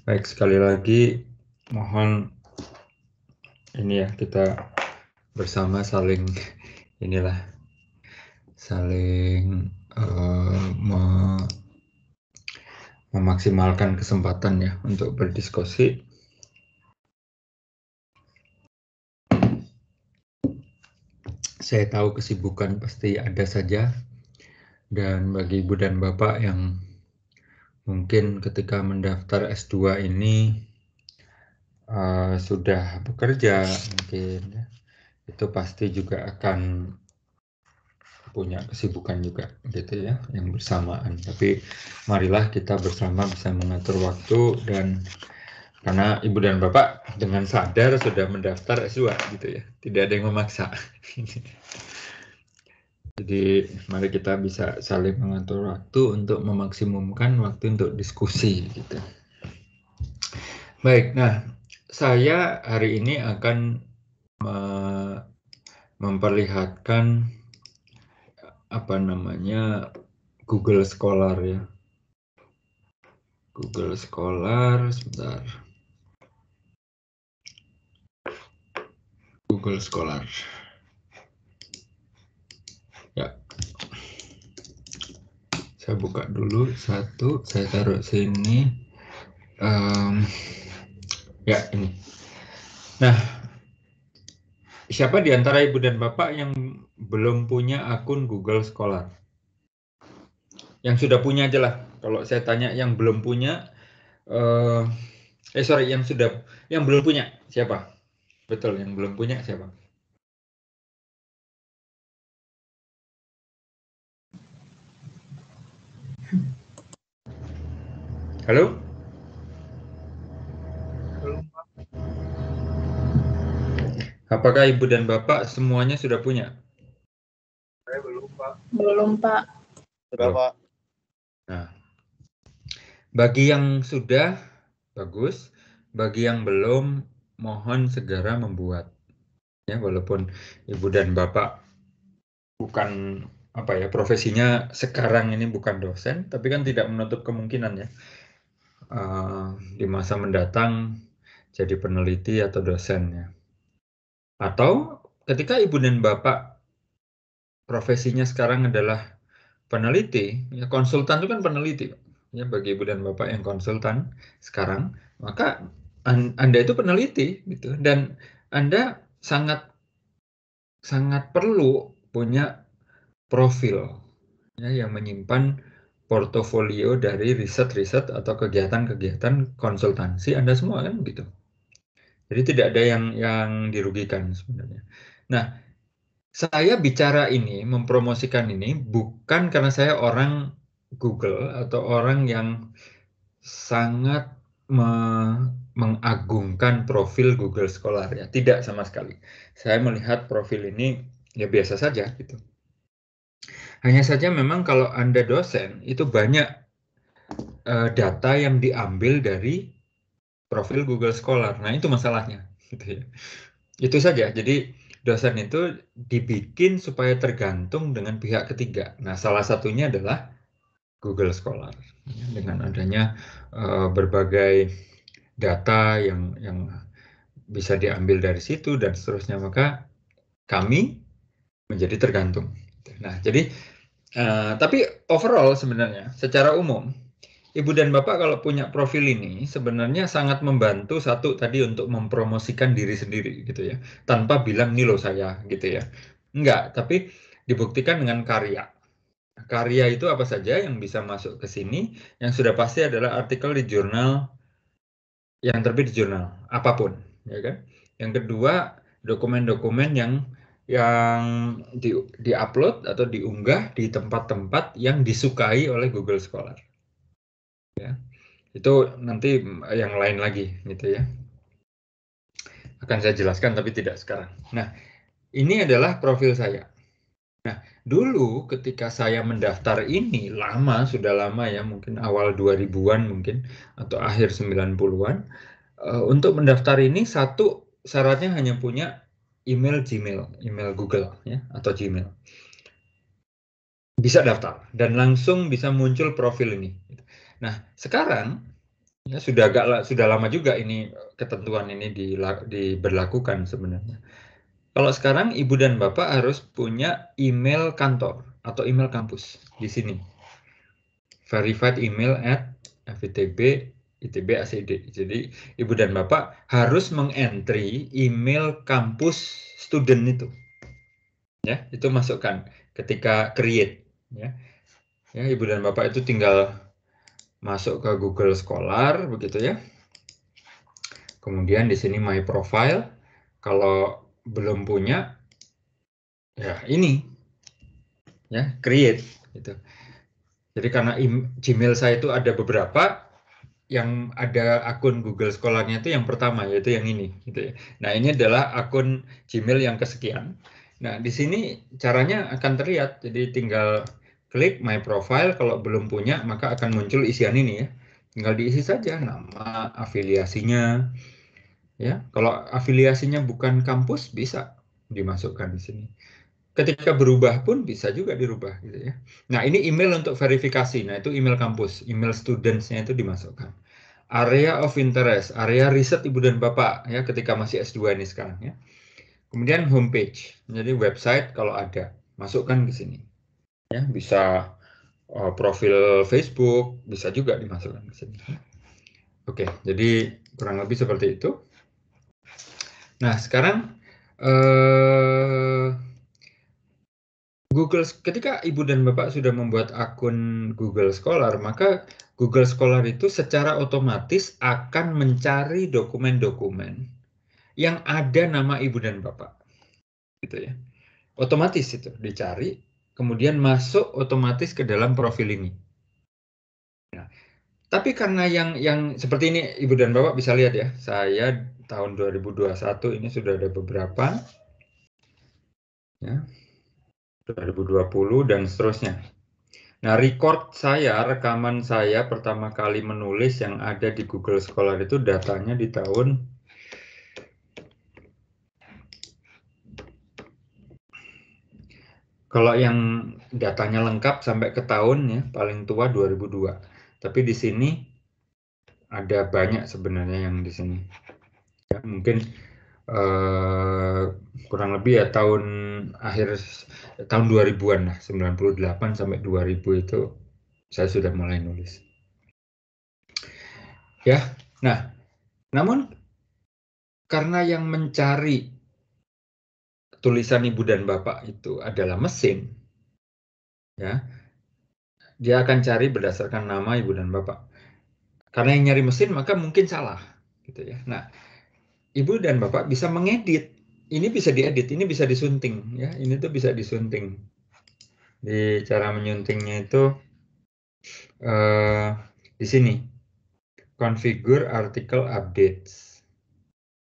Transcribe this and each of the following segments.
Baik, sekali lagi mohon ini ya kita bersama saling inilah saling uh, me memaksimalkan kesempatan ya untuk berdiskusi. Saya tahu kesibukan pasti ada saja dan bagi ibu dan bapak yang mungkin ketika mendaftar S2 ini uh, sudah bekerja mungkin ya. itu pasti juga akan punya kesibukan juga gitu ya yang bersamaan tapi marilah kita bersama bisa mengatur waktu dan karena ibu dan bapak dengan sadar sudah mendaftar S2 gitu ya tidak ada yang memaksa Jadi mari kita bisa saling mengatur waktu untuk memaksimumkan waktu untuk diskusi gitu. Baik, nah saya hari ini akan me memperlihatkan apa namanya Google Scholar ya. Google Scholar sebentar. Google Scholar. saya buka dulu satu saya taruh sini um, ya ini nah siapa di antara ibu dan bapak yang belum punya akun Google Scholar yang sudah punya aja lah kalau saya tanya yang belum punya uh, eh sorry yang sudah yang belum punya siapa betul yang belum punya siapa Halo? Apakah Ibu dan Bapak semuanya sudah punya? Saya belum, Pak. Belum, Pak. Sudah, Pak. Nah, bagi yang sudah, bagus. Bagi yang belum, mohon segera membuat. Ya, walaupun Ibu dan Bapak bukan apa ya profesinya sekarang ini bukan dosen, tapi kan tidak menutup kemungkinan ya Eh, di masa mendatang jadi peneliti atau dosennya Atau ketika ibu dan bapak profesinya sekarang adalah peneliti, ya konsultan itu kan peneliti. Ya bagi ibu dan bapak yang konsultan sekarang, maka an Anda itu peneliti gitu dan Anda sangat sangat perlu punya profil ya yang menyimpan portofolio dari riset-riset atau kegiatan-kegiatan konsultansi Anda semua kan begitu. Jadi tidak ada yang yang dirugikan sebenarnya. Nah, saya bicara ini, mempromosikan ini bukan karena saya orang Google atau orang yang sangat me mengagungkan profil Google Scholar ya, tidak sama sekali. Saya melihat profil ini ya biasa saja gitu. Hanya saja memang kalau Anda dosen itu banyak uh, data yang diambil dari profil Google Scholar. Nah, itu masalahnya gitu ya. Itu saja. Jadi dosen itu dibikin supaya tergantung dengan pihak ketiga. Nah, salah satunya adalah Google Scholar ya, dengan adanya uh, berbagai data yang yang bisa diambil dari situ dan seterusnya maka kami menjadi tergantung. Nah, jadi Eh, tapi overall sebenarnya secara umum ibu dan bapak kalau punya profil ini sebenarnya sangat membantu satu tadi untuk mempromosikan diri sendiri gitu ya tanpa bilang nih lo saya gitu ya enggak tapi dibuktikan dengan karya karya itu apa saja yang bisa masuk ke sini yang sudah pasti adalah artikel di jurnal yang terbit di jurnal apapun ya kan yang kedua dokumen-dokumen yang yang di upload atau diunggah di tempat-tempat yang disukai oleh Google Scholar. Ya. Itu nanti eh, yang lain lagi gitu ya. Akan saya jelaskan tapi tidak sekarang. Nah, ini adalah profil saya. Nah, dulu ketika saya mendaftar ini lama sudah lama ya, mungkin awal 2000-an mungkin atau akhir 90-an. Uh, eh, untuk mendaftar ini satu syaratnya hanya punya email Gmail, email Google ya atau Gmail. Bisa daftar dan langsung bisa muncul profil ini. Nah, sekarang ya sudah agak sudah lama juga ini ketentuan ini di, diberlakukan sebenarnya. Kalau sekarang ibu dan bapak harus punya email kantor atau email kampus di sini. Verified email at ftb ITB ACD. Jadi ibu dan bapak harus mengentry email kampus student itu. Ya, itu masukkan ketika create ya. Ya, ibu dan bapak itu tinggal masuk ke Google Scholar begitu ya. Kemudian di sini my profile. Kalau belum punya ya ini. Ya, create gitu. Jadi karena Gmail saya itu ada beberapa yang ada akun Google Sekolahnya itu yang pertama yaitu yang ini gitu ya. Nah, ini adalah akun Gmail yang kesekian. Nah, di sini caranya akan terlihat. Jadi tinggal klik my profile kalau belum punya maka akan muncul isian ini ya. Tinggal diisi saja nama, afiliasinya. Ya, kalau afiliasinya bukan kampus bisa dimasukkan di sini ketika berubah pun bisa juga dirubah gitu ya. Nah ini email untuk verifikasi. Nah itu email kampus, email studentsnya itu dimasukkan. Area of interest, area riset ibu dan bapak ya ketika masih S2 ini sekarang ya. Kemudian homepage, jadi website kalau ada masukkan ke sini. Ya bisa uh, profil Facebook, bisa juga dimasukkan ke sini. Oke, jadi kurang lebih seperti itu. Nah sekarang. Uh, Google ketika ibu dan bapak sudah membuat akun Google Scholar, maka Google Scholar itu secara otomatis akan mencari dokumen-dokumen yang ada nama ibu dan bapak. Gitu ya. Otomatis itu dicari, kemudian masuk otomatis ke dalam profil ini. Nah, tapi karena yang yang seperti ini ibu dan bapak bisa lihat ya, saya tahun 2021 ini sudah ada beberapa. Ya, 2020 dan seterusnya. Nah, record saya, rekaman saya pertama kali menulis yang ada di Google Scholar itu datanya di tahun Kalau yang datanya lengkap sampai ke tahun ya, paling tua 2002. Tapi di sini ada banyak sebenarnya yang di sini. Ya, mungkin Eh, kurang lebih ya tahun akhir tahun 2000-an lah 98 sampai 2000 itu saya sudah mulai nulis ya nah namun karena yang mencari tulisan ibu dan bapak itu adalah mesin ya dia akan cari berdasarkan nama ibu dan bapak karena yang nyari mesin maka mungkin salah gitu ya nah ibu dan bapak bisa mengedit. Ini bisa diedit, ini bisa disunting, ya. Ini tuh bisa disunting. Di cara menyuntingnya itu uh, di sini configure article updates.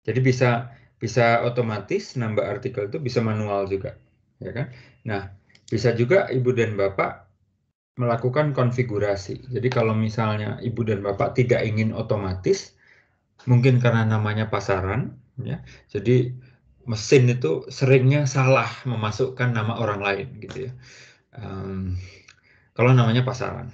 Jadi bisa bisa otomatis nambah artikel itu bisa manual juga, ya kan? Nah, bisa juga ibu dan bapak melakukan konfigurasi. Jadi kalau misalnya ibu dan bapak tidak ingin otomatis, mungkin karena namanya pasaran ya jadi mesin itu seringnya salah memasukkan nama orang lain gitu ya um, kalau namanya pasaran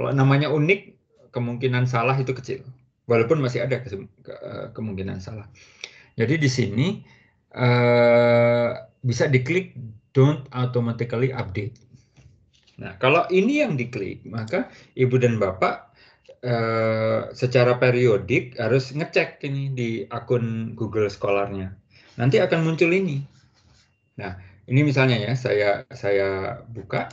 kalau namanya unik kemungkinan salah itu kecil walaupun masih ada ke ke kemungkinan salah jadi di sini uh, bisa diklik don't automatically update nah kalau ini yang diklik maka ibu dan bapak Eh, secara periodik harus ngecek ini di akun Google Scholar-nya Nanti akan muncul ini. Nah, ini misalnya ya, saya saya buka.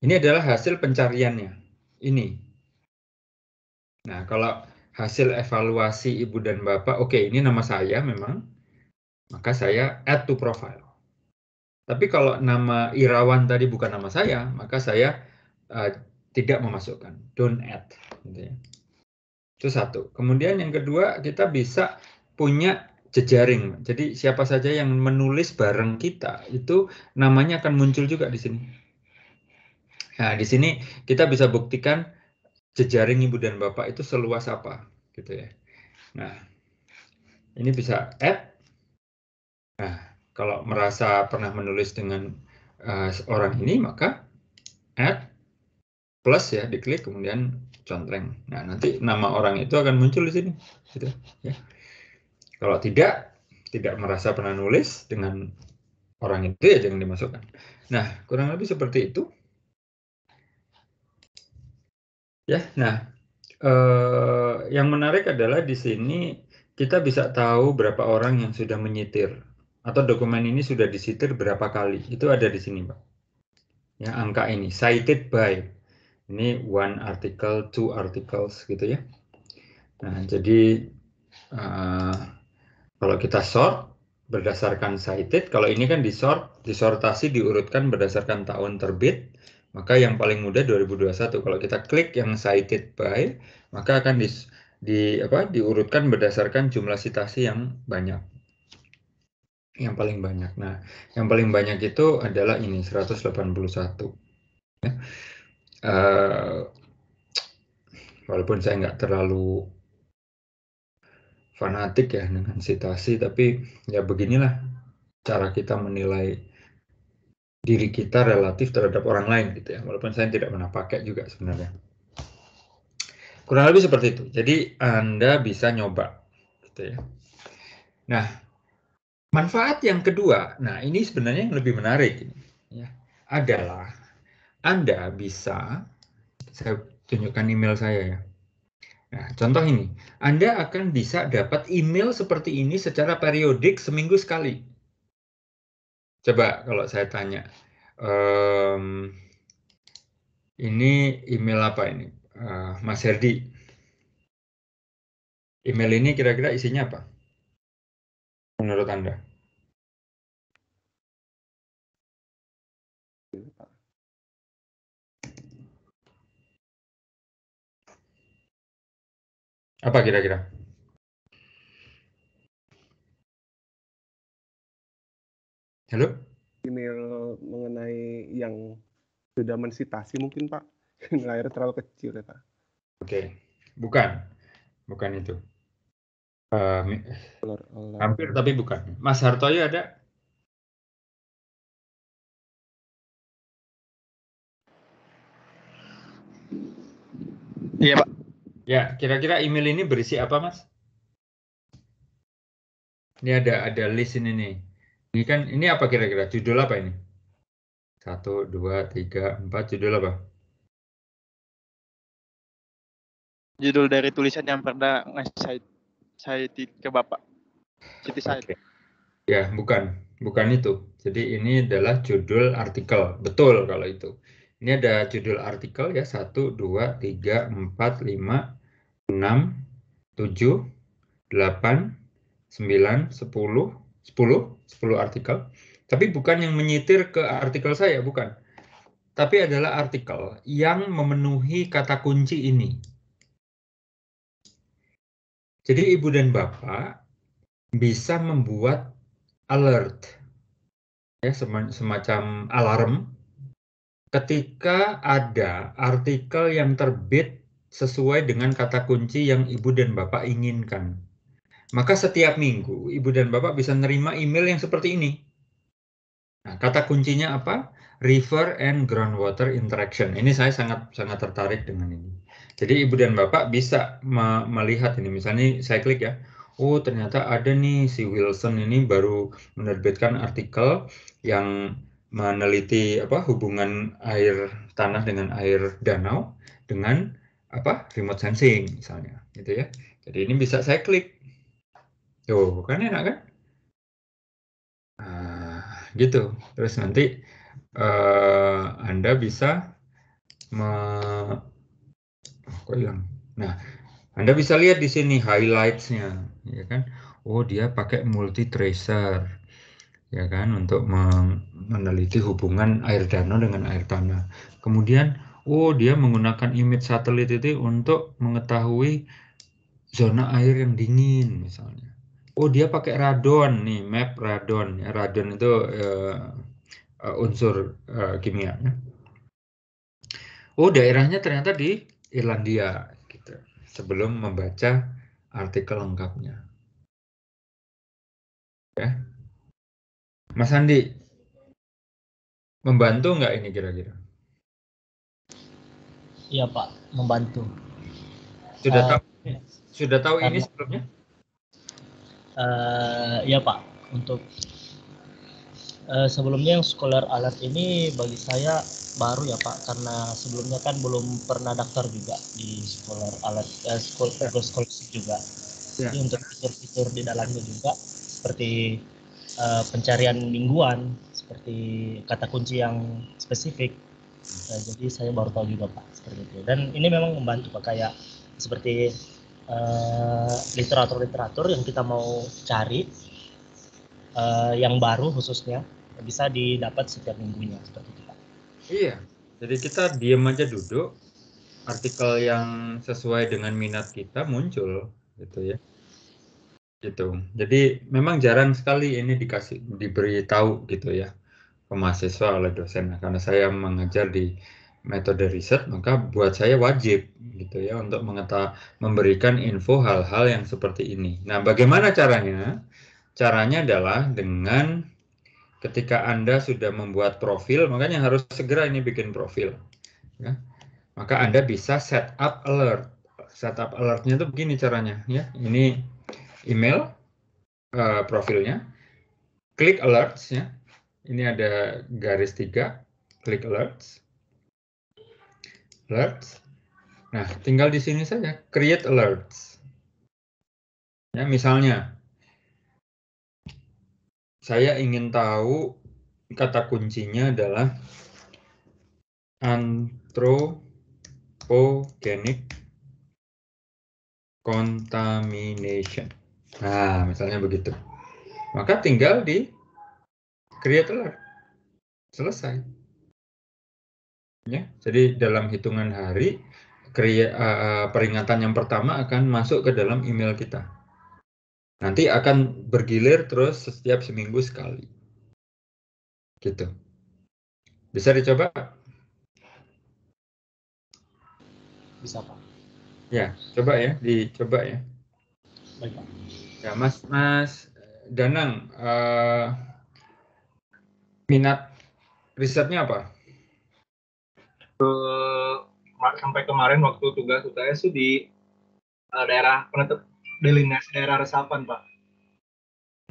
Ini adalah hasil pencariannya. Ini. Nah, kalau hasil evaluasi ibu dan bapak, oke okay, ini nama saya memang, maka saya add to profile. Tapi kalau nama Irawan tadi bukan nama saya, maka saya uh, tidak memasukkan don't add gitu ya. itu satu kemudian yang kedua kita bisa punya jejaring jadi siapa saja yang menulis bareng kita itu namanya akan muncul juga di sini nah di sini kita bisa buktikan jejaring ibu dan bapak itu seluas apa gitu ya nah ini bisa add nah kalau merasa pernah menulis dengan uh, orang ini maka add plus ya diklik kemudian contreng. Nah nanti nama orang itu akan muncul di sini. Gitu, ya. Kalau tidak tidak merasa pernah nulis dengan orang itu ya jangan dimasukkan. Nah kurang lebih seperti itu. Ya, nah eh, yang menarik adalah di sini kita bisa tahu berapa orang yang sudah menyitir atau dokumen ini sudah disitir berapa kali itu ada di sini pak ya angka ini cited by ini one article, two articles gitu ya. Nah, jadi uh, kalau kita sort berdasarkan cited, kalau ini kan disort, disortasi diurutkan berdasarkan tahun terbit, maka yang paling mudah 2021. Kalau kita klik yang cited by, maka akan di, di apa diurutkan berdasarkan jumlah sitasi yang banyak. Yang paling banyak. Nah, yang paling banyak itu adalah ini 181. Ya uh, walaupun saya nggak terlalu fanatik ya dengan citasi, tapi ya beginilah cara kita menilai diri kita relatif terhadap orang lain gitu ya. Walaupun saya tidak pernah pakai juga sebenarnya. Kurang lebih seperti itu. Jadi Anda bisa nyoba gitu ya. Nah, manfaat yang kedua, nah ini sebenarnya yang lebih menarik ini, ya, adalah anda bisa, saya tunjukkan email saya ya. Nah, contoh ini, Anda akan bisa dapat email seperti ini secara periodik seminggu sekali. Coba kalau saya tanya, um, ini email apa ini, uh, Mas Herdi? Email ini kira-kira isinya apa? Menurut Anda? Apa kira-kira? Halo? Email mengenai yang sudah mensitasi mungkin Pak. Layar terlalu kecil ya Pak. Oke, bukan. Bukan itu. Uh, olor, olor. Hampir tapi bukan. Mas Hartoyo ada? Iya Pak. Ya, kira-kira email ini berisi apa, Mas? Ini ada ada list ini nih. Ini kan ini apa kira-kira? Judul apa ini? Satu, dua, tiga, empat. Judul apa? Judul dari tulisan yang pernah saya saya ke bapak. siti saya. Okay. Ya, bukan, bukan itu. Jadi ini adalah judul artikel. Betul kalau itu. Ini ada judul artikel ya, satu dua tiga empat lima. 6, 7, 8, 9, 10, 10, 10 artikel. Tapi bukan yang menyitir ke artikel saya, bukan. Tapi adalah artikel yang memenuhi kata kunci ini. Jadi ibu dan bapak bisa membuat alert, ya semacam alarm, ketika ada artikel yang terbit sesuai dengan kata kunci yang ibu dan bapak inginkan. Maka setiap minggu ibu dan bapak bisa nerima email yang seperti ini. Nah, kata kuncinya apa? River and groundwater interaction. Ini saya sangat sangat tertarik dengan ini. Jadi ibu dan bapak bisa me melihat ini. Misalnya saya klik ya. Oh ternyata ada nih si Wilson ini baru menerbitkan artikel yang meneliti apa hubungan air tanah dengan air danau dengan apa remote sensing misalnya gitu ya jadi ini bisa saya klik tuh kan enak kan nah, gitu terus nanti uh, anda bisa me oh, kok hilang nah anda bisa lihat di sini highlightsnya ya kan oh dia pakai multi tracer ya kan untuk meneliti hubungan air danau dengan air tanah kemudian Oh, dia menggunakan image satelit itu untuk mengetahui zona air yang dingin misalnya. Oh, dia pakai radon nih, map radon. Ya, radon itu uh, unsur uh, eh, kimia. Oh, daerahnya ternyata di Irlandia gitu. Sebelum membaca artikel lengkapnya. Ya. Mas Andi, membantu nggak ini kira-kira? Iya Pak, membantu. Sudah uh, tahu? Iya. Sudah tahu karena, ini sebelumnya? Uh, ya Pak, untuk uh, sebelumnya yang scholar alert ini bagi saya baru ya Pak, karena sebelumnya kan belum pernah daftar juga di scholar alert, uh, school, ya. scholarship juga. Yeah. Jadi untuk fitur-fitur di dalamnya juga seperti uh, pencarian mingguan, seperti kata kunci yang spesifik, Nah, jadi saya baru tahu juga Pak seperti itu. Dan ini memang membantu Pak kayak seperti eh, literatur-literatur uh, yang kita mau cari uh, yang baru khususnya bisa didapat setiap minggunya seperti itu Pak. Iya. Jadi kita diam aja duduk artikel yang sesuai dengan minat kita muncul gitu ya gitu jadi memang jarang sekali ini dikasih diberitahu gitu ya ke mahasiswa oleh dosen. Nah, karena saya mengajar di metode riset, maka buat saya wajib gitu ya untuk mengetahui memberikan info hal-hal yang seperti ini. Nah, bagaimana caranya? Caranya adalah dengan ketika Anda sudah membuat profil, makanya harus segera ini bikin profil. Ya. Maka Anda bisa set up alert. Set up alertnya itu begini caranya. ya Ini email uh, profilnya, klik alerts ya ini ada garis tiga, klik alerts. Alerts. Nah, tinggal di sini saja, create alerts. Ya, misalnya, saya ingin tahu kata kuncinya adalah anthropogenic contamination. Nah, misalnya begitu. Maka tinggal di kriya telur selesai. Ya, jadi dalam hitungan hari kriya, uh, eh, eh, peringatan yang pertama akan masuk ke dalam email kita. Nanti akan bergilir terus setiap seminggu sekali. Gitu. Bisa dicoba? Bisa, Pak. Ya, coba ya, dicoba ya. Baik, Pak. Ya, Mas Mas Danang, uh, minat risetnya apa? Uh, sampai kemarin waktu tugas UTS tuh di uh, daerah penetap delineasi daerah resapan pak.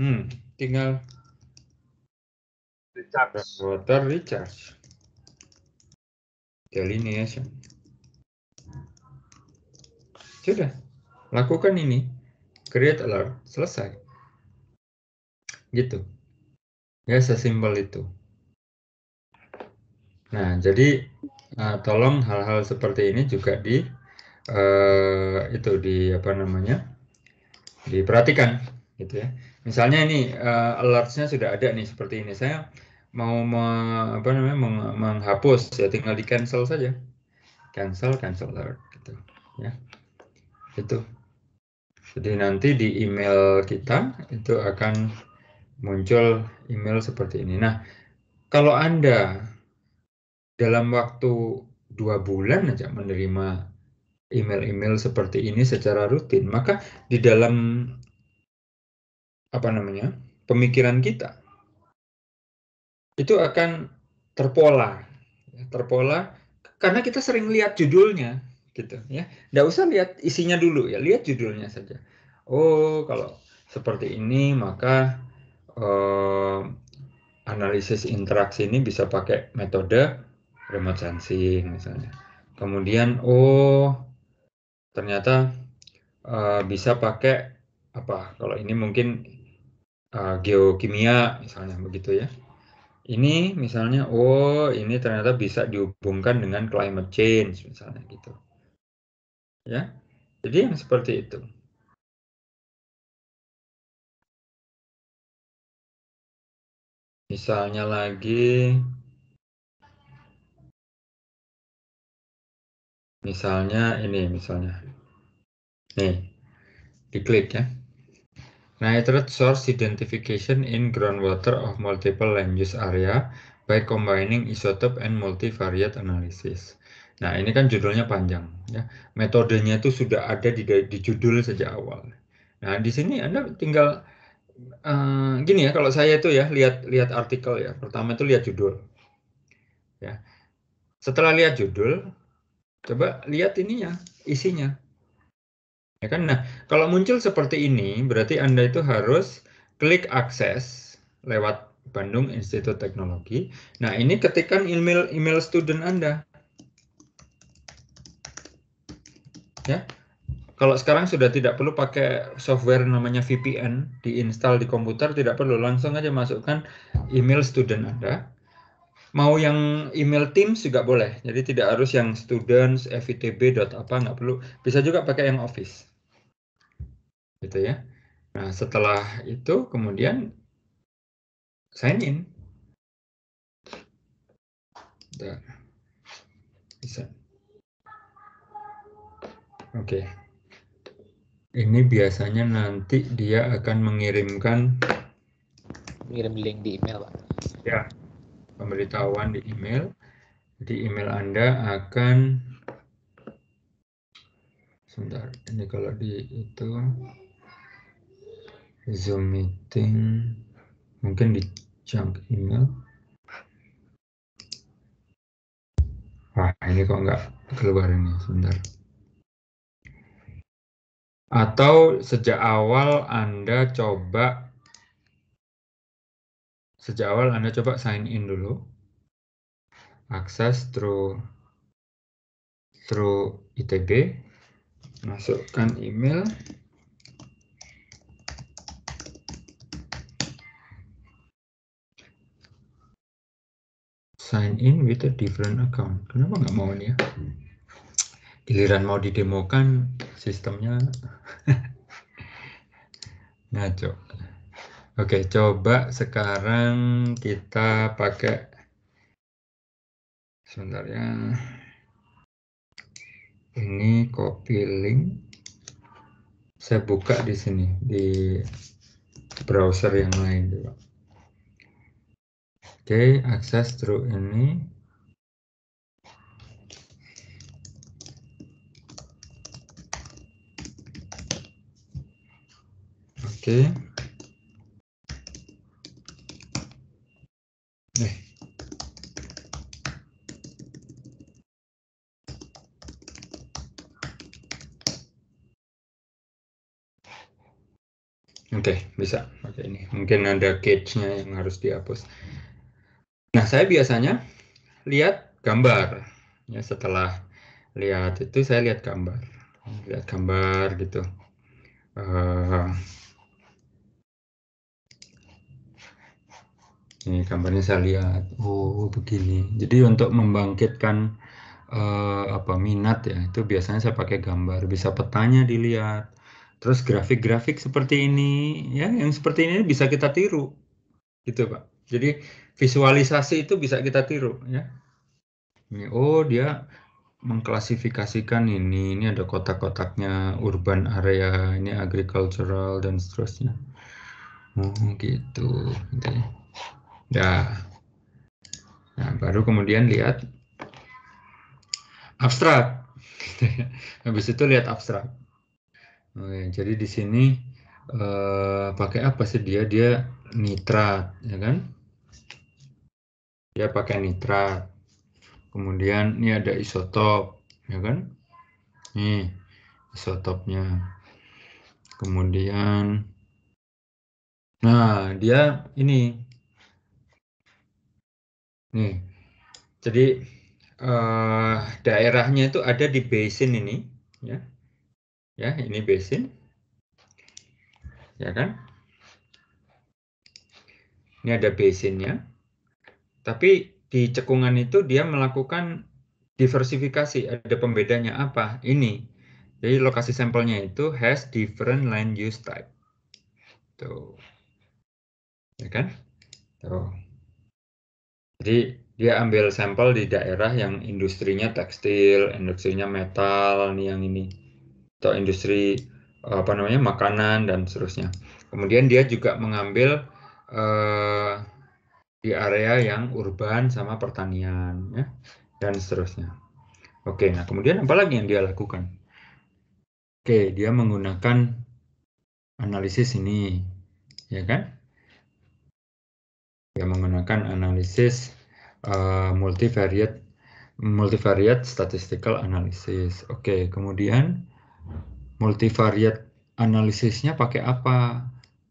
Hmm, tinggal recharge. Water recharge. Delineation. Ya, Sudah, lakukan ini. Create alert, selesai. Gitu. Ya, sesimpel itu. Nah, jadi uh, tolong hal-hal seperti ini juga di uh, itu di apa namanya diperhatikan, gitu ya. Misalnya ini uh, eh, alertnya sudah ada nih seperti ini. Saya mau me, apa namanya meng, menghapus ya tinggal di cancel saja. Cancel, cancel alert, gitu ya. Itu. Jadi nanti di email kita itu akan muncul email seperti ini. Nah, kalau Anda dalam waktu dua bulan aja menerima email-email seperti ini secara rutin, maka di dalam apa namanya pemikiran kita itu akan terpola, ya, terpola karena kita sering lihat judulnya gitu ya. Nggak usah lihat isinya dulu ya, lihat judulnya saja. Oh, kalau seperti ini maka eh, analisis interaksi ini bisa pakai metode remote sensing misalnya. Kemudian oh ternyata eh, bisa pakai apa? Kalau ini mungkin eh, geokimia misalnya begitu ya. Ini misalnya oh ini ternyata bisa dihubungkan dengan climate change misalnya gitu. Ya. Jadi yang seperti itu. Misalnya lagi, misalnya ini misalnya. Nih, diklik ya. Nitrate source identification in groundwater of multiple land use area by combining isotope and multivariate analysis. Nah, ini kan judulnya panjang ya. Metodenya itu sudah ada di, di judul sejak awal. Nah, di sini Anda tinggal Eh, gini ya kalau saya itu ya lihat lihat artikel ya pertama itu lihat judul ya setelah lihat judul coba lihat ininya isinya ya kan nah kalau muncul seperti ini berarti anda itu harus klik akses lewat Bandung Institut Teknologi nah ini ketikan email email student anda ya kalau sekarang sudah tidak perlu pakai software namanya VPN, diinstal di komputer tidak perlu, langsung aja masukkan email student Anda. Mau yang email Teams juga boleh, jadi tidak harus yang students, fitb. apa nggak perlu, bisa juga pakai yang office. Gitu ya. Nah setelah itu kemudian sign in. Bisa. Oke ini biasanya nanti dia akan mengirimkan mengirim link di email Pak. Ya, pemberitahuan di email. di email Anda akan sebentar, ini kalau di itu Zoom meeting mungkin di junk email. Wah, ini kok nggak keluar ini, sebentar. Atau sejak awal Anda coba sejak awal Anda coba sign in dulu. Akses through through ITB. Masukkan email. Sign in with a different account. Kenapa nggak mau ini ya? giliran mau didemokan sistemnya ngaco oke coba sekarang kita pakai sebentar ya ini copy link saya buka di sini di browser yang lain juga oke akses through ini Oke. Okay. Eh. Oke, okay, bisa. Oke, okay, ini mungkin ada cage nya yang harus dihapus. Nah, saya biasanya lihat gambar. Ya, setelah lihat itu saya lihat gambar. Lihat gambar gitu. Uh, Ini gambarnya saya lihat. Oh, oh begini. Jadi untuk membangkitkan uh, apa minat ya, itu biasanya saya pakai gambar. Bisa petanya dilihat. Terus grafik-grafik seperti ini, ya, yang seperti ini bisa kita tiru, gitu pak. Jadi visualisasi itu bisa kita tiru, ya. Ini, oh dia mengklasifikasikan ini, ini ada kotak-kotaknya urban area, ini agricultural dan seterusnya. Oh gitu, Ya. Nah, baru kemudian lihat abstrak. Gitu ya. Habis itu lihat abstrak. Oke, oh, ya, jadi di sini eh, pakai apa sih dia? Dia nitrat, ya kan? Dia pakai nitrat. Kemudian ini ada isotop, ya kan? Nih, isotopnya. Kemudian, nah dia ini nih Jadi, uh, daerahnya itu ada di basin ini, ya. Ya, ini basin. Ya kan? Ini ada basinnya, tapi di cekungan itu dia melakukan diversifikasi, ada pembedanya, apa? Ini. Jadi lokasi sampelnya itu has different land use type. Tuh. Ya kan? Tuh. Jadi dia ambil sampel di daerah yang industrinya tekstil, industrinya metal, nih yang ini, atau industri apa namanya makanan dan seterusnya. Kemudian dia juga mengambil eh, di area yang urban sama pertanian, ya, dan seterusnya. Oke, nah kemudian apa lagi yang dia lakukan? Oke, dia menggunakan analisis ini, ya kan? Dia menggunakan analisis Eh, multivariate multivariate statistical analysis. Oke, okay, kemudian multivariate analisisnya pakai apa?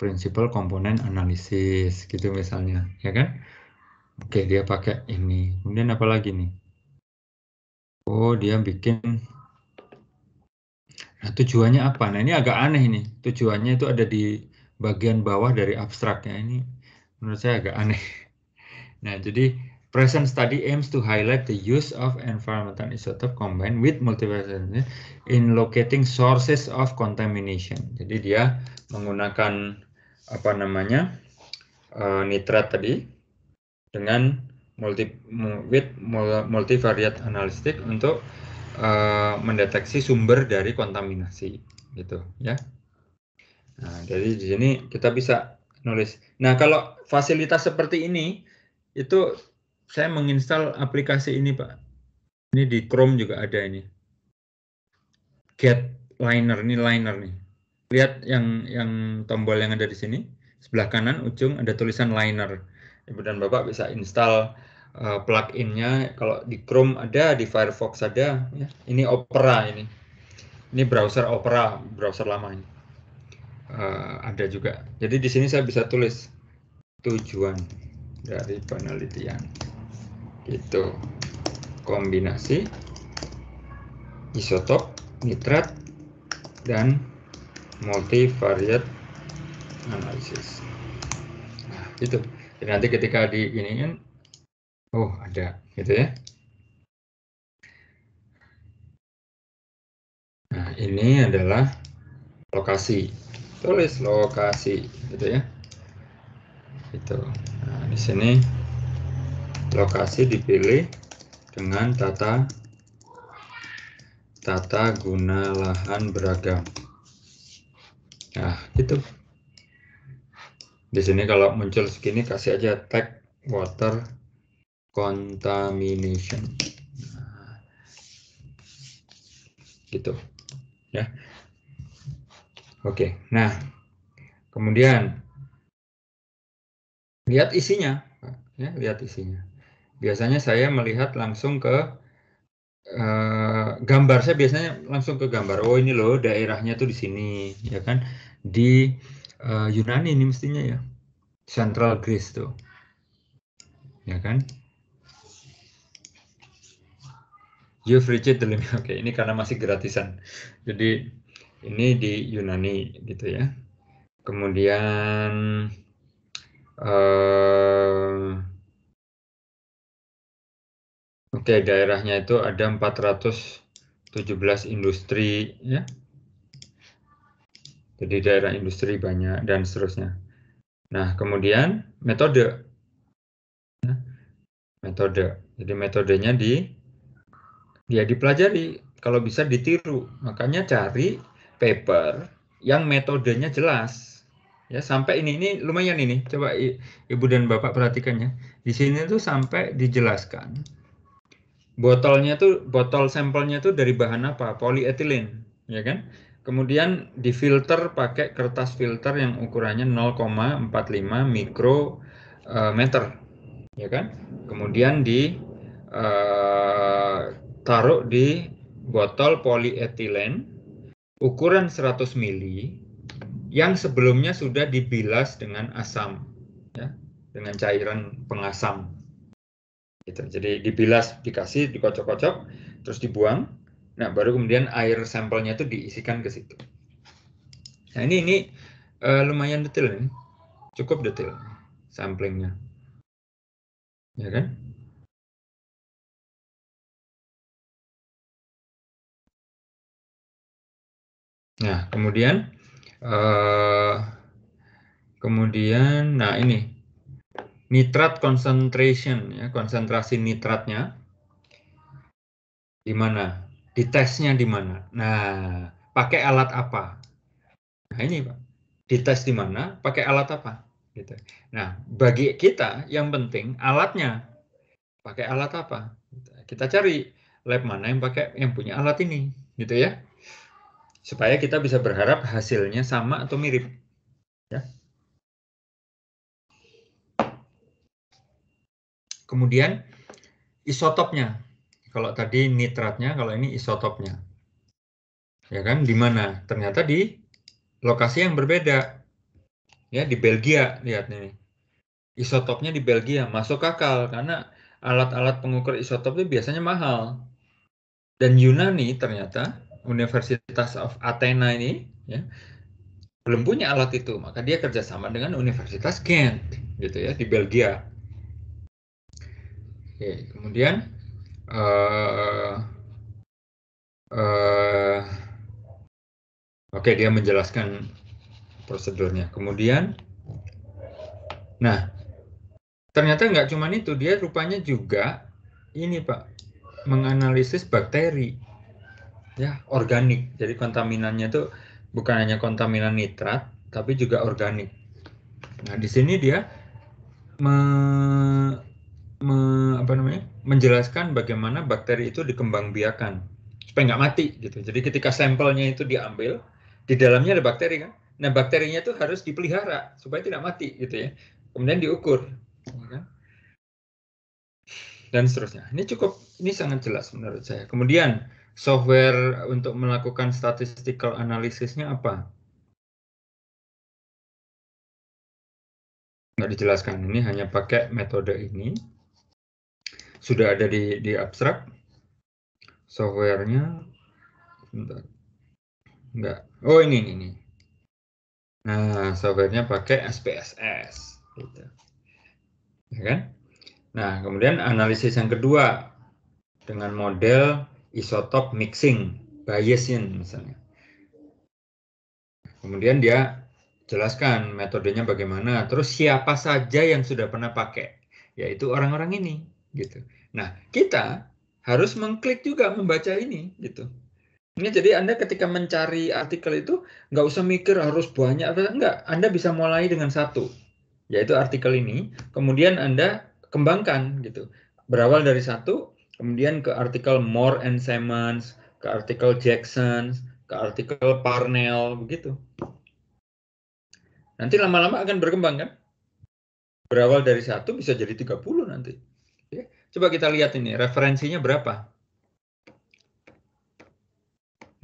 Principal component analysis gitu misalnya, ya kan? Oke, okay, dia pakai ini. Kemudian apa lagi nih? Oh, dia bikin Nah, tujuannya apa? Nah, ini agak aneh ini. Tujuannya itu ada di bagian bawah dari abstraknya ini. Menurut saya agak aneh. Nah, jadi Present study aims to highlight the use of environmental isotope combined with multivariate in locating sources of contamination. Jadi dia menggunakan apa namanya uh, nitrat tadi dengan multi with multivariate analistik untuk uh, mendeteksi sumber dari kontaminasi gitu ya. Nah, jadi di sini kita bisa nulis. Nah, kalau fasilitas seperti ini itu saya menginstal aplikasi ini Pak. Ini di Chrome juga ada ini. Get liner ini liner nih. Lihat yang yang tombol yang ada di sini sebelah kanan ujung ada tulisan liner. Ibu dan Bapak bisa install uh, pluginnya kalau di Chrome ada, di Firefox ada ya. Ini Opera ini. Ini browser Opera, browser lama ini. Uh, ada juga. Jadi di sini saya bisa tulis tujuan dari penelitian itu kombinasi isotop nitrat dan multivariate analisis nah itu jadi nanti ketika di ini oh ada gitu ya nah ini adalah lokasi tulis lokasi gitu ya itu nah, di sini Lokasi dipilih dengan tata tata guna lahan beragam. Nah, gitu. Di sini kalau muncul segini kasih aja tag water contamination. Nah, gitu. Ya. Oke. Nah, kemudian lihat isinya, ya, lihat isinya biasanya saya melihat langsung ke uh, gambar saya biasanya langsung ke gambar oh ini loh daerahnya tuh di sini ya kan di uh, Yunani ini mestinya ya Central Greece tuh ya kan You've reached the limit. Oke, okay, ini karena masih gratisan. Jadi ini di Yunani gitu ya. Kemudian uh, Oke, daerahnya itu ada 417 industri ya. Jadi daerah industri banyak dan seterusnya. Nah, kemudian metode. Ya, metode. Jadi metodenya di dia dipelajari, kalau bisa ditiru. Makanya cari paper yang metodenya jelas. Ya, sampai ini ini lumayan ini. Coba Ibu dan Bapak perhatikan ya. Di sini tuh sampai dijelaskan botolnya tuh botol sampelnya tuh dari bahan apa? Polietilen, ya kan? Kemudian difilter pakai kertas filter yang ukurannya 0,45 mikrometer, eh, ya kan? Kemudian di uh, taruh di botol polietilen ukuran 100 mili yang sebelumnya sudah dibilas dengan asam, ya, dengan cairan pengasam. Gitu. Jadi dibilas, dikasih, dikocok-kocok, terus dibuang. Nah, baru kemudian air sampelnya itu diisikan ke situ. Nah, ini ini uh, lumayan detail nih. Cukup detail samplingnya. Ya kan? Nah, kemudian uh, kemudian nah ini nitrat concentration ya konsentrasi nitratnya di mana di tesnya di mana nah pakai alat apa nah ini pak dites di mana pakai alat apa gitu nah bagi kita yang penting alatnya pakai alat apa gitu. kita cari lab mana yang pakai yang punya alat ini gitu ya supaya kita bisa berharap hasilnya sama atau mirip ya Kemudian isotopnya. Kalau tadi nitratnya, kalau ini isotopnya. Ya kan, di mana? Ternyata di lokasi yang berbeda. Ya, di Belgia, lihat nih. Isotopnya di Belgia, masuk akal karena alat-alat pengukur isotop itu biasanya mahal. Dan Yunani ternyata Universitas of Athena ini ya, belum punya alat itu, maka dia kerjasama dengan Universitas Ghent gitu ya di Belgia. Oke, kemudian uh, uh, oke dia menjelaskan prosedurnya. Kemudian, nah ternyata nggak cuma itu, dia rupanya juga ini pak menganalisis bakteri ya organik. Jadi kontaminannya itu bukan hanya kontaminan nitrat, tapi juga organik. Nah di sini dia me me, apa namanya menjelaskan bagaimana bakteri itu dikembangbiakan supaya nggak mati gitu. Jadi ketika sampelnya itu diambil di dalamnya ada bakteri kan. Nah bakterinya itu harus dipelihara supaya tidak mati gitu ya. Kemudian diukur. Ya kan? Dan seterusnya. Ini cukup, ini sangat jelas menurut saya. Kemudian software untuk melakukan statistical analisisnya apa? nggak dijelaskan ini hanya pakai metode ini sudah ada di di abstrak softwarenya enggak oh ini ini, ini. nah softwarenya pakai SPSS gitu ya kan nah kemudian analisis yang kedua dengan model isotop mixing Bayesian misalnya kemudian dia jelaskan metodenya bagaimana terus siapa saja yang sudah pernah pakai yaitu orang-orang ini gitu. Nah, kita harus mengklik juga membaca ini gitu. Ini jadi Anda ketika mencari artikel itu nggak usah mikir harus banyak apa enggak. Anda bisa mulai dengan satu, yaitu artikel ini. Kemudian Anda kembangkan gitu. Berawal dari satu, kemudian ke artikel Moore and Simmons, ke artikel Jackson, ke artikel Parnell begitu. Nanti lama-lama akan berkembang kan? Berawal dari satu bisa jadi 30 nanti. Coba kita lihat ini, referensinya berapa?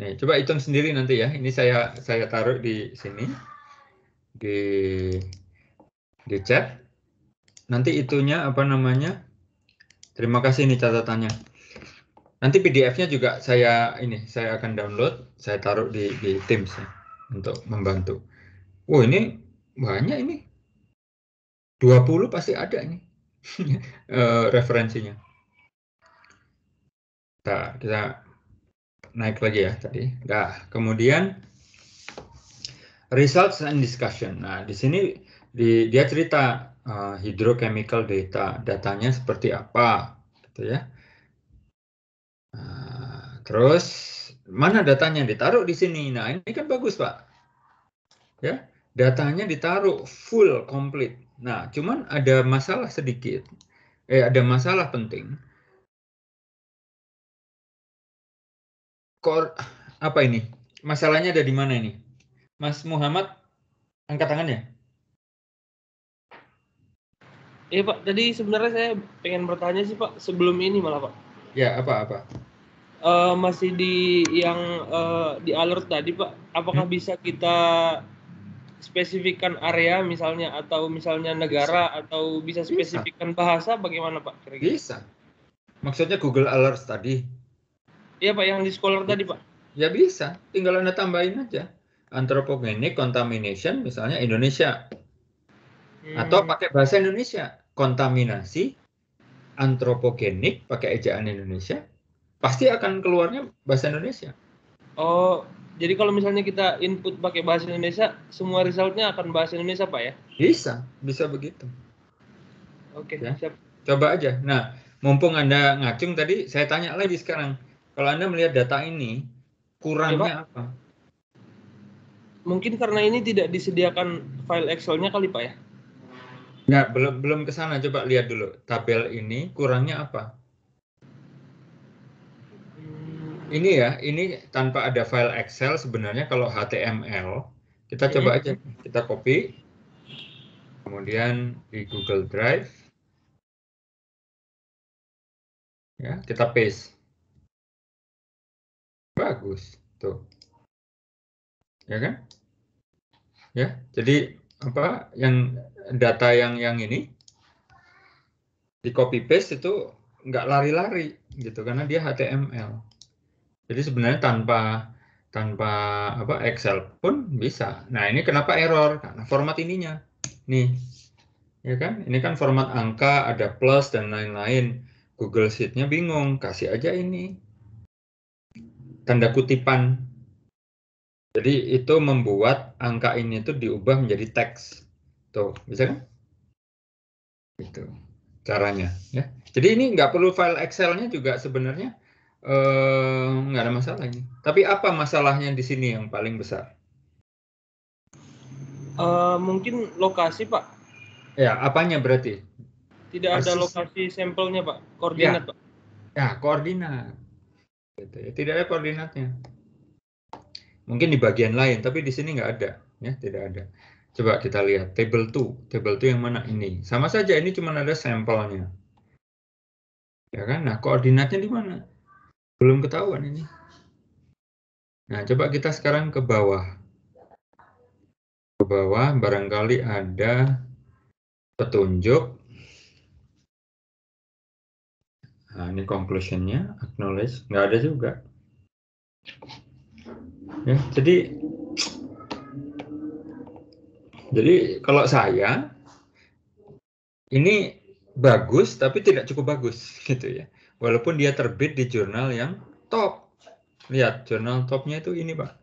Nih, coba hitung sendiri nanti ya. Ini saya saya taruh di sini di di chat. Nanti itunya apa namanya? Terima kasih ini catatannya. Nanti PDF-nya juga saya ini saya akan download, saya taruh di di Teams ya, untuk membantu. Oh, ini banyak ini. 20 pasti ada ini. Eh, referensinya. Nah, kita naik lagi ya tadi. Nah, kemudian results and discussion. Nah, di sini di, dia cerita uh, eh, hydrochemical data, datanya seperti apa, gitu ya. Uh, terus mana datanya ditaruh di sini? Nah, ini kan bagus pak, ya datanya ditaruh full complete. Nah, cuman ada masalah sedikit. Eh, ada masalah penting. Kor apa ini? Masalahnya ada di mana ini? Mas Muhammad angkat tangannya. Iya Pak, tadi sebenarnya saya pengen bertanya sih Pak sebelum ini malah Pak. Ya apa apa? Uh, masih di yang uh, di alert tadi Pak, apakah hmm? bisa kita spesifikkan area misalnya atau misalnya negara bisa. atau bisa spesifikkan bisa. bahasa bagaimana Pak? Kira -kira? Bisa. Maksudnya Google Alerts tadi? Iya Pak, yang di scholar tadi Pak. Ya bisa, tinggal Anda tambahin aja. Anthropogenic contamination misalnya Indonesia. Hmm. Atau pakai bahasa Indonesia, kontaminasi antropogenik pakai ejaan Indonesia, pasti akan keluarnya bahasa Indonesia. Oh, jadi kalau misalnya kita input pakai bahasa Indonesia, semua resultnya akan bahasa Indonesia pak ya? Bisa, bisa begitu. Oke, okay, ya. siap. Coba aja. Nah, mumpung anda ngacung tadi, saya tanya lagi sekarang. Kalau anda melihat data ini, kurangnya ya, apa? Mungkin karena ini tidak disediakan file Excel-nya kali pak ya? Nah, belum belum ke sana. Coba lihat dulu tabel ini kurangnya apa? ini ya, ini tanpa ada file Excel sebenarnya kalau HTML kita coba iya. aja kita copy, kemudian di Google Drive, ya kita paste. Bagus, tuh, ya kan? Ya, jadi apa yang data yang yang ini di copy paste itu nggak lari-lari gitu karena dia HTML. Jadi sebenarnya tanpa tanpa apa Excel pun bisa. Nah, ini kenapa error? Karena format ininya. Nih. Ya kan? Ini kan format angka, ada plus dan lain-lain. Google Sheet-nya bingung, kasih aja ini. Tanda kutipan. Jadi itu membuat angka ini tuh diubah menjadi teks. Tuh, bisa kan? Itu caranya ya. Jadi ini nggak perlu file Excel-nya juga sebenarnya Eh, nggak ada masalahnya. Tapi apa masalahnya di sini yang paling besar? Uh, mungkin lokasi pak. Ya, apanya berarti? Tidak Persis. ada lokasi sampelnya pak, ya. koordinat ya. pak. Ya, koordinat. Gitu ya. Tidak ada koordinatnya. Mungkin di bagian lain, tapi di sini nggak ada, ya tidak ada. Coba kita lihat table 2. Table 2 yang mana ini? Sama saja ini cuma ada sampelnya. Ya kan? Nah, koordinatnya di mana? Belum ketahuan ini. Nah, coba kita sekarang ke bawah. Ke bawah barangkali ada petunjuk. Nah, ini conclusionnya, acknowledge, nggak ada juga. Ya, jadi, jadi kalau saya ini bagus tapi tidak cukup bagus gitu ya. Walaupun dia terbit di jurnal yang top. Lihat, jurnal topnya itu ini, Pak.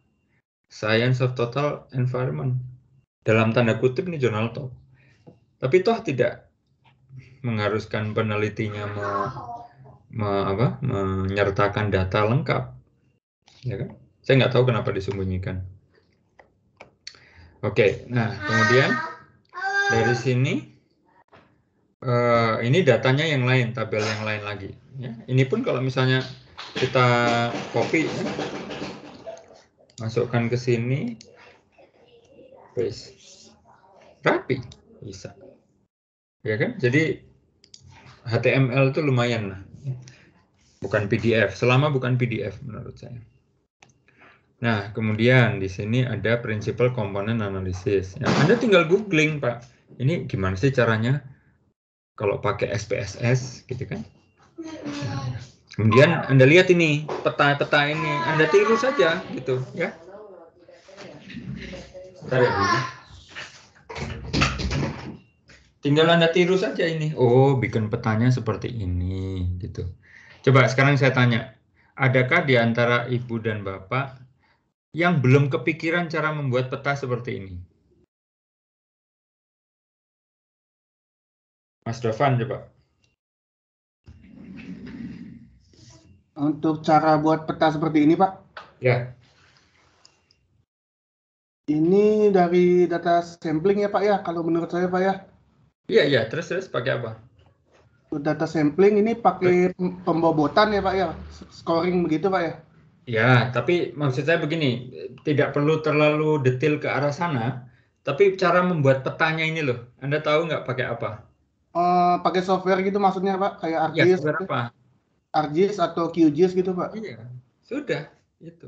Science of Total Environment. Dalam tanda kutip ini jurnal top. Tapi toh tidak mengharuskan penelitinya me, me, apa, menyertakan data lengkap. Ya kan? Saya nggak tahu kenapa disembunyikan. Oke, nah kemudian dari sini Uh, ini datanya yang lain, tabel yang lain lagi. Ya. Ini pun kalau misalnya kita copy, ya. masukkan ke sini, paste, rapi, bisa. Ya kan? Jadi HTML itu lumayan lah. Bukan PDF, selama bukan PDF menurut saya. Nah, kemudian di sini ada prinsipal komponen analisis. Ya, Anda tinggal googling, Pak. Ini gimana sih caranya? kalau pakai SPSS gitu kan. kemudian Anda lihat ini peta-peta ini, Anda tiru saja gitu ya. Bentar ya. Tinggal Anda tiru saja ini. Oh, bikin petanya seperti ini gitu. Coba sekarang saya tanya, adakah di antara ibu dan bapak yang belum kepikiran cara membuat peta seperti ini? Mas Dovan coba. Untuk cara buat peta seperti ini, Pak? Ya. Ini dari data sampling ya, Pak ya? Kalau menurut saya, Pak ya? Iya, iya. Terus, terus pakai apa? Data sampling ini pakai pembobotan ya, Pak ya? Scoring begitu, Pak ya? Ya, tapi maksud saya begini, tidak perlu terlalu detail ke arah sana, tapi cara membuat petanya ini loh, Anda tahu nggak pakai apa? Eh, pakai software gitu maksudnya Pak? Kayak iya, ArcGIS? Ya, gitu. apa? ArcGIS atau QGIS gitu Pak? Iya, sudah itu.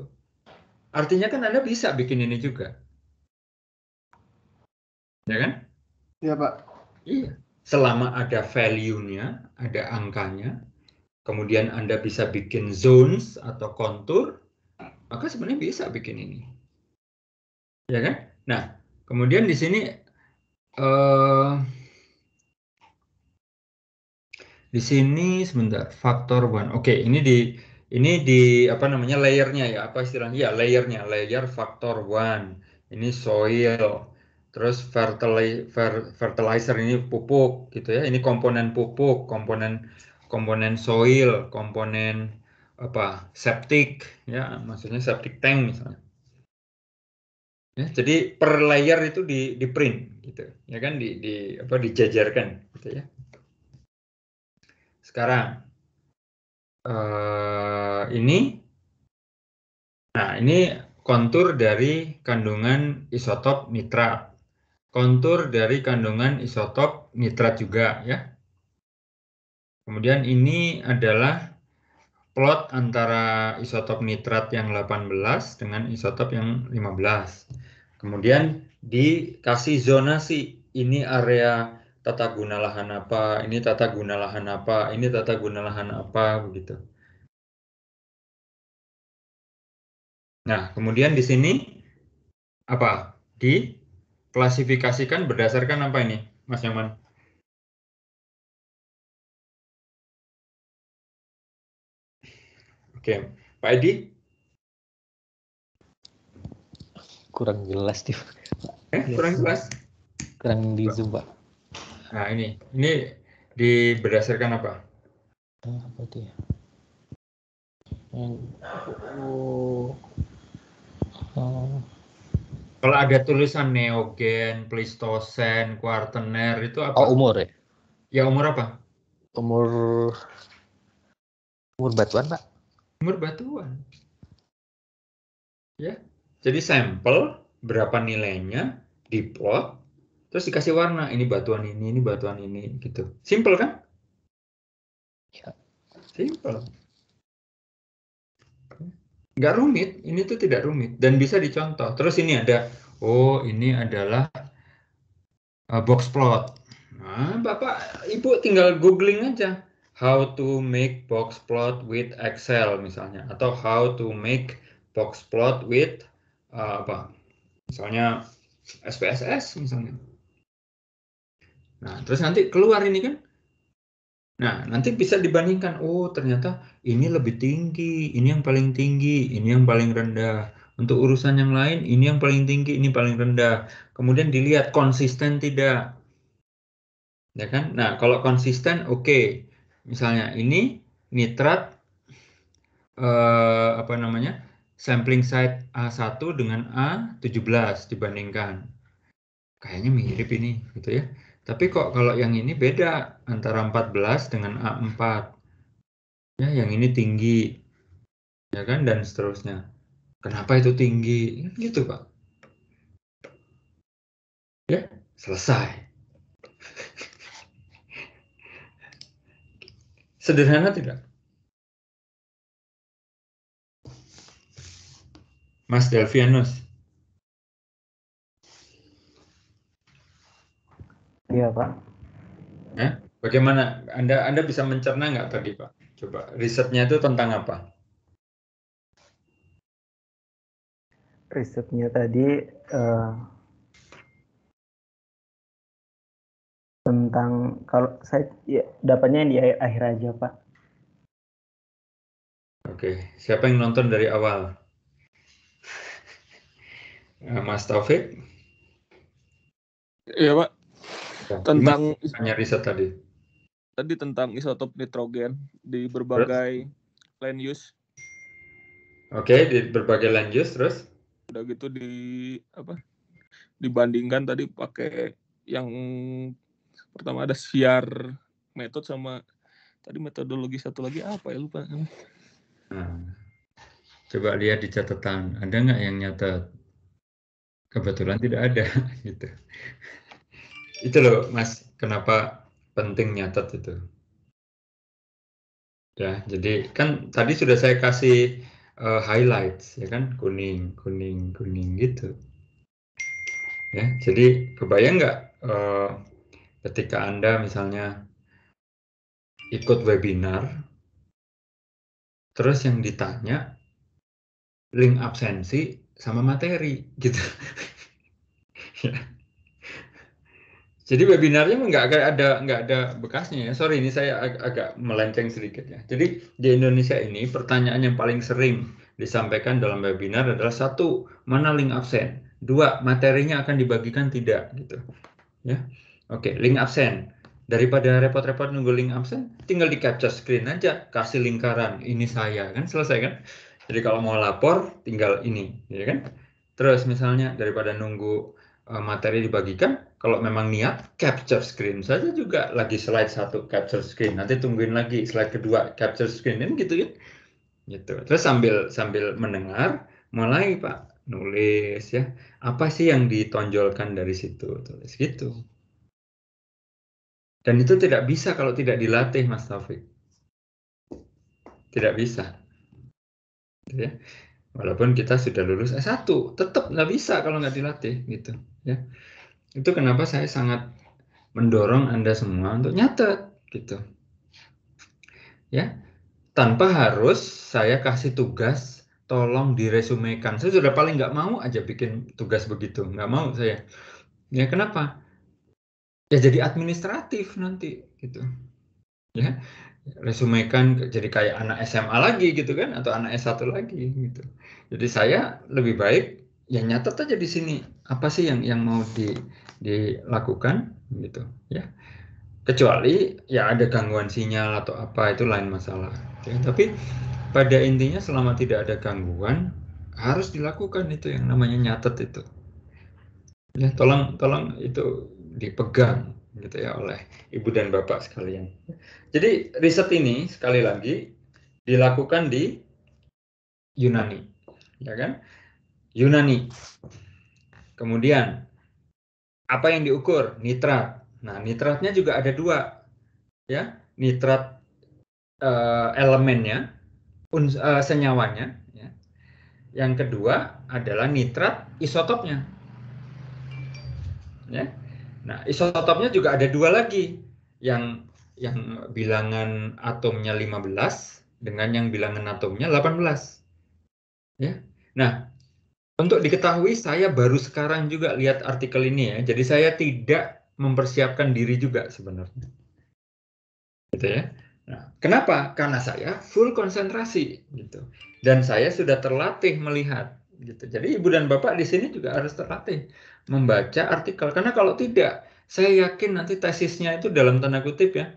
Artinya kan Anda bisa bikin ini juga. Ya kan? Iya Pak. Iya. Selama ada value-nya, ada angkanya, kemudian Anda bisa bikin zones atau kontur, maka sebenarnya bisa bikin ini. Ya kan? Nah, kemudian di sini uh, di sini sebentar, faktor one. Oke, ini di ini di apa namanya layernya ya, apa istilahnya? Ya, layernya, layer faktor one. Ini soil. Terus fertilizer ini pupuk gitu ya. Ini komponen pupuk, komponen komponen soil, komponen apa? septic ya, maksudnya septic tank misalnya. Ya, jadi per layer itu di di print gitu. Ya kan di di apa dijajarkan gitu ya. Sekarang uh, ini, nah ini kontur dari kandungan isotop nitrat, kontur dari kandungan isotop nitrat juga ya. Kemudian ini adalah plot antara isotop nitrat yang 18 dengan isotop yang 15. Kemudian dikasih zonasi, ini area tata guna lahan apa, ini tata guna lahan apa, ini tata guna lahan apa, begitu. Nah, kemudian di sini apa? Diklasifikasikan berdasarkan apa ini, Mas Nyaman? Oke, Pak Edi. Kurang jelas, Pak. Eh, kurang jelas. Kurang di Zoom, Pak. Nah ini, ini di berdasarkan apa? Eh, apa ya? Yang oh, eh, oh. Kalau ada tulisan neogen, Pleistosen, Kuartener itu apa? Oh umur ya? Ya umur apa? Umur umur batuan pak? Umur batuan. Ya, jadi sampel berapa nilainya diplot terus dikasih warna ini batuan ini ini batuan ini gitu simple kan ya. simple nggak rumit ini tuh tidak rumit dan bisa dicontoh terus ini ada oh ini adalah eh, box plot nah, bapak ibu tinggal googling aja how to make box plot with Excel misalnya atau how to make box plot with uh, apa misalnya SPSS misalnya Nah, terus nanti keluar ini kan. Nah, nanti bisa dibandingkan, oh ternyata ini lebih tinggi, ini yang paling tinggi, ini yang paling rendah. Untuk urusan yang lain, ini yang paling tinggi, ini paling rendah. Kemudian dilihat konsisten tidak. Ya kan? Nah, kalau konsisten oke. Okay. Misalnya ini nitrat eh, apa namanya? sampling site A1 dengan A17 dibandingkan. Kayaknya mirip ini gitu ya. Tapi kok kalau yang ini beda antara 14 dengan A4. Ya, yang ini tinggi. Ya kan dan seterusnya. Kenapa itu tinggi? Gitu, Pak. Ya, selesai. Sederhana tidak? Mas Delvianus. Iya Pak. Nah, bagaimana Anda Anda bisa mencerna nggak tadi Pak? Coba risetnya itu tentang apa? Risetnya tadi uh, tentang kalau saya ya, dapatnya di akhir, akhir aja Pak. Oke, siapa yang nonton dari awal? Eh, Mas Taufik? Iya Pak. Iya. Tentang isinya riset tadi. Tadi tentang isotop nitrogen di berbagai terus? land use. Oke, okay, di berbagai land use terus. Udah gitu di apa? Dibandingkan tadi pakai yang pertama ada siar metode sama tadi metodologi satu lagi apa ya lupa. Nah, coba lihat di catatan, ada nggak yang nyata? Kebetulan tidak ada gitu itu loh mas kenapa penting nyatet itu ya jadi kan tadi sudah saya kasih uh, highlights ya kan kuning kuning kuning gitu ya jadi kebayang nggak uh, ketika anda misalnya ikut webinar terus yang ditanya link absensi sama materi gitu ya jadi webinarnya nggak ada nggak ada bekasnya ya. Sorry ini saya ag agak melenceng sedikit ya. Jadi di Indonesia ini pertanyaan yang paling sering disampaikan dalam webinar adalah satu mana link absen, dua materinya akan dibagikan tidak gitu. Ya, oke link absen daripada repot-repot nunggu link absen, tinggal di capture screen aja, kasih lingkaran ini saya kan selesai kan. Jadi kalau mau lapor tinggal ini, ya kan. Terus misalnya daripada nunggu Eh, materi dibagikan, kalau memang niat, capture screen saja juga lagi slide satu capture screen. Nanti tungguin lagi slide kedua capture screen ini gitu ya. Gitu. Terus sambil sambil mendengar, mulai Pak nulis ya. Apa sih yang ditonjolkan dari situ? Tulis gitu. Dan itu tidak bisa kalau tidak dilatih Mas Taufik. Tidak bisa. Gitu ya. Walaupun kita sudah lulus S1, tetap nggak bisa kalau nggak dilatih gitu ya itu kenapa saya sangat mendorong anda semua untuk nyatet gitu ya tanpa harus saya kasih tugas tolong diresumekan saya sudah paling nggak mau aja bikin tugas begitu nggak mau saya ya kenapa ya jadi administratif nanti gitu ya resumekan jadi kayak anak SMA lagi gitu kan atau anak S1 lagi gitu jadi saya lebih baik ya nyata aja di sini apa sih yang yang mau di, dilakukan gitu ya kecuali ya ada gangguan sinyal atau apa itu lain masalah ya, tapi pada intinya selama tidak ada gangguan harus dilakukan itu yang namanya nyatet itu ya tolong tolong itu dipegang gitu ya oleh ibu dan bapak sekalian jadi riset ini sekali lagi dilakukan di Yunani ya kan Yunani. Kemudian apa yang diukur? Nitrat. Nah, nitratnya juga ada dua, ya, nitrat uh, elemennya, un, uh, eh, senyawanya. Ya. Yang kedua adalah nitrat isotopnya. Ya. Nah, isotopnya juga ada dua lagi, yang yang bilangan atomnya 15 dengan yang bilangan atomnya 18. Ya. Nah, untuk diketahui, saya baru sekarang juga lihat artikel ini ya. Jadi saya tidak mempersiapkan diri juga sebenarnya. Gitu ya. Nah, kenapa? Karena saya full konsentrasi gitu. Dan saya sudah terlatih melihat gitu. Jadi ibu dan bapak di sini juga harus terlatih membaca artikel. Karena kalau tidak, saya yakin nanti tesisnya itu dalam tanda kutip ya,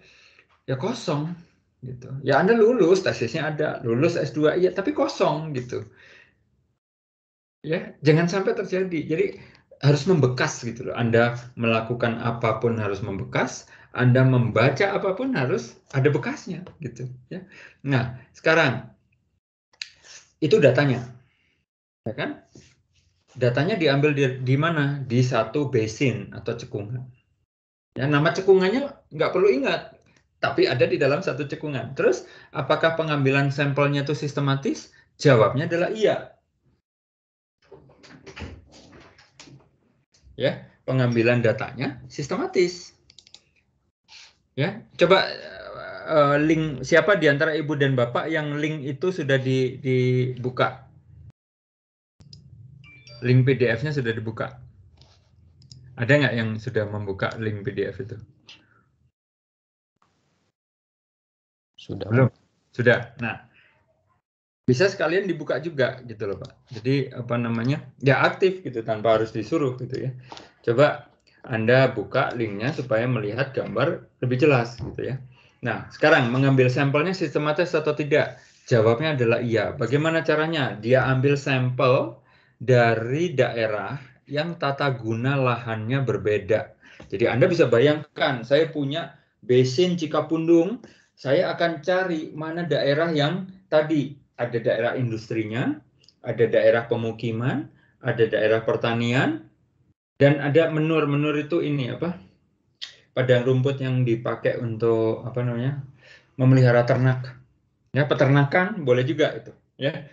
ya kosong gitu. Ya Anda lulus tesisnya ada, lulus S2 iya, tapi kosong gitu ya jangan sampai terjadi jadi harus membekas gitu loh Anda melakukan apapun harus membekas Anda membaca apapun harus ada bekasnya gitu ya nah sekarang itu datanya ya kan datanya diambil di, di mana di satu basin atau cekungan ya nama cekungannya nggak perlu ingat tapi ada di dalam satu cekungan terus apakah pengambilan sampelnya itu sistematis jawabnya adalah iya ya pengambilan datanya sistematis ya coba uh, link siapa di antara ibu dan bapak yang link itu sudah di, dibuka link PDF-nya sudah dibuka ada nggak yang sudah membuka link PDF itu sudah belum sudah nah bisa sekalian dibuka juga gitu loh pak jadi apa namanya ya aktif gitu tanpa harus disuruh gitu ya coba anda buka linknya supaya melihat gambar lebih jelas gitu ya nah sekarang mengambil sampelnya sistematis atau tidak jawabnya adalah iya bagaimana caranya dia ambil sampel dari daerah yang tata guna lahannya berbeda jadi anda bisa bayangkan saya punya basin Cikapundung saya akan cari mana daerah yang tadi ada daerah industrinya, ada daerah pemukiman, ada daerah pertanian, dan ada menur. Menur itu ini apa? Padang rumput yang dipakai untuk apa namanya? memelihara ternak. Ya, peternakan boleh juga itu, ya.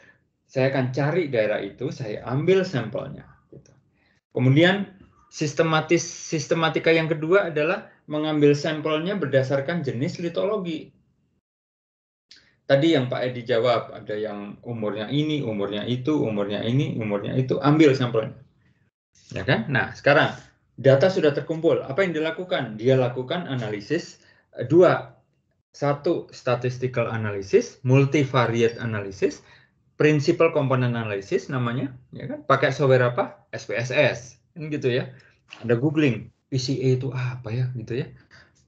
Saya akan cari daerah itu, saya ambil sampelnya gitu. Kemudian sistematis sistematika yang kedua adalah mengambil sampelnya berdasarkan jenis litologi tadi yang Pak Edi jawab ada yang umurnya ini, umurnya itu, umurnya ini, umurnya itu, ambil sampelnya. Ya kan? Nah, sekarang data sudah terkumpul. Apa yang dilakukan? Dia lakukan analisis eh, dua. Satu, statistical analysis, multivariate analysis, principal component analysis namanya, ya kan? Pakai software apa? SPSS. Ini kan gitu ya. Ada googling, PCA itu apa ya gitu ya.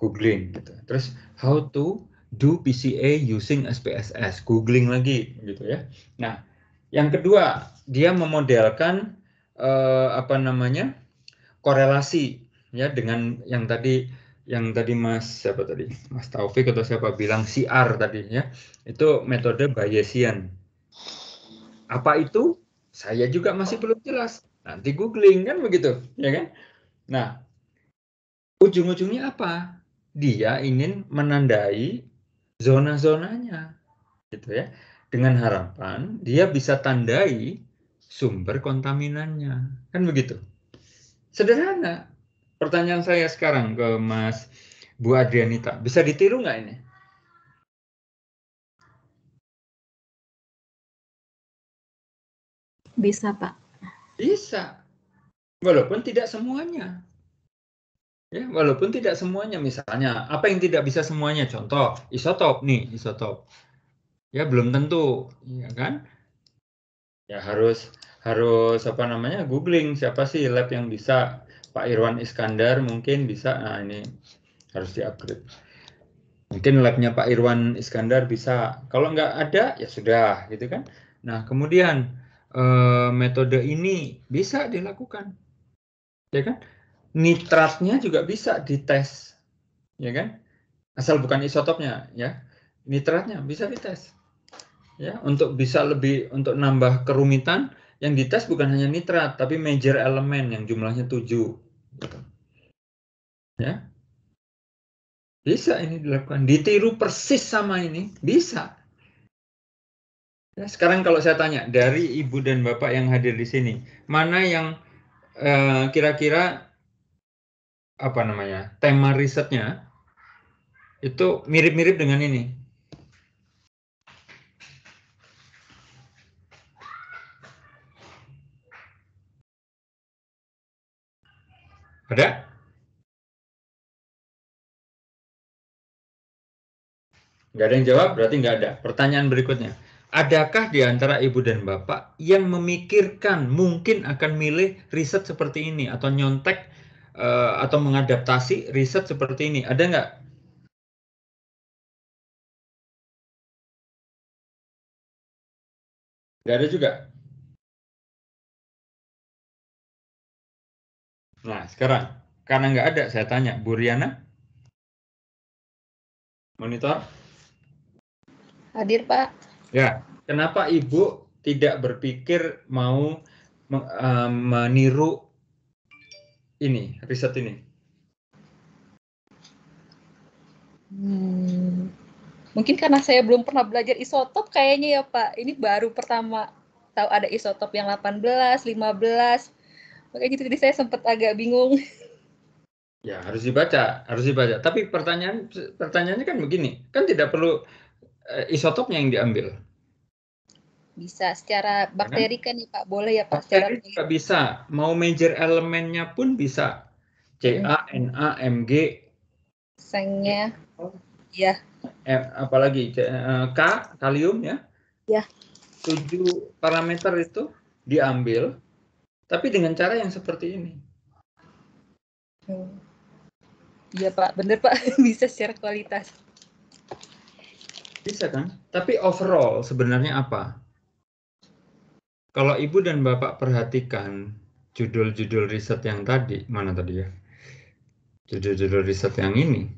Googling gitu. Terus how to do PCA using SPSS, googling lagi gitu ya. Nah, yang kedua dia memodelkan uh, apa namanya korelasi ya dengan yang tadi yang tadi Mas siapa tadi Mas Taufik atau siapa bilang CR tadi ya itu metode Bayesian. Apa itu? Saya juga masih belum jelas. Nanti googling kan begitu, ya kan? Nah, ujung-ujungnya apa? Dia ingin menandai zona-zonanya gitu ya dengan harapan dia bisa tandai sumber kontaminannya kan begitu sederhana pertanyaan saya sekarang ke Mas Bu Adrianita bisa ditiru nggak ini bisa Pak bisa walaupun tidak semuanya Ya, walaupun tidak semuanya misalnya, apa yang tidak bisa semuanya? Contoh, isotop nih, isotop. Ya, belum tentu, ya kan? Ya harus harus apa namanya? googling siapa sih lab yang bisa Pak Irwan Iskandar mungkin bisa. Nah, ini harus di-upgrade. Mungkin labnya Pak Irwan Iskandar bisa. Kalau nggak ada, ya sudah, gitu kan? Nah, kemudian eh, metode ini bisa dilakukan. Ya kan? nitratnya juga bisa dites, ya kan? Asal bukan isotopnya, ya. Nitratnya bisa dites, ya. Untuk bisa lebih untuk nambah kerumitan, yang dites bukan hanya nitrat, tapi major elemen yang jumlahnya 7. Gitu. Ya. Bisa ini dilakukan. Ditiru persis sama ini, bisa. Ya, sekarang kalau saya tanya, dari ibu dan bapak yang hadir di sini, mana yang eh, kira -kira apa namanya tema risetnya itu mirip-mirip dengan ini. Ada? Nggak ada yang jawab, berarti nggak ada. Pertanyaan berikutnya. Adakah di antara ibu dan bapak yang memikirkan mungkin akan milih riset seperti ini atau nyontek uh, atau mengadaptasi riset seperti ini? Ada nggak? Nggak ada juga. Nah, sekarang karena nggak ada, saya tanya Bu Riana. Monitor. Hadir, Pak. Ya, kenapa Ibu tidak berpikir mau eh, meniru ini riset ini? Hmm, mungkin karena saya belum pernah belajar isotop kayaknya ya Pak. Ini baru pertama tahu ada isotop yang 18, 15. Makanya gitu jadi saya sempat agak bingung. Ya, harus dibaca, harus dibaca. Tapi pertanyaan pertanyaannya kan begini, kan tidak perlu eh, isotopnya yang diambil. Bisa secara iya kan? bakteri kan ya Pak, boleh ya Pak? Bakteri secara... juga bisa, mau major elemennya pun bisa. C, A, hmm. N, A, M, G. Sengnya, ya. M, ya. eh, apalagi eh, K, kalium ya. Ya. Tujuh parameter itu diambil, tapi dengan cara yang seperti ini. Hmm. Iya hmm. Pak, bener Pak, bisa secara kualitas. Bisa kan? Tapi overall sebenarnya apa? Kalau Ibu dan Bapak perhatikan judul-judul riset yang tadi, mana tadi ya? Judul-judul riset yang ini.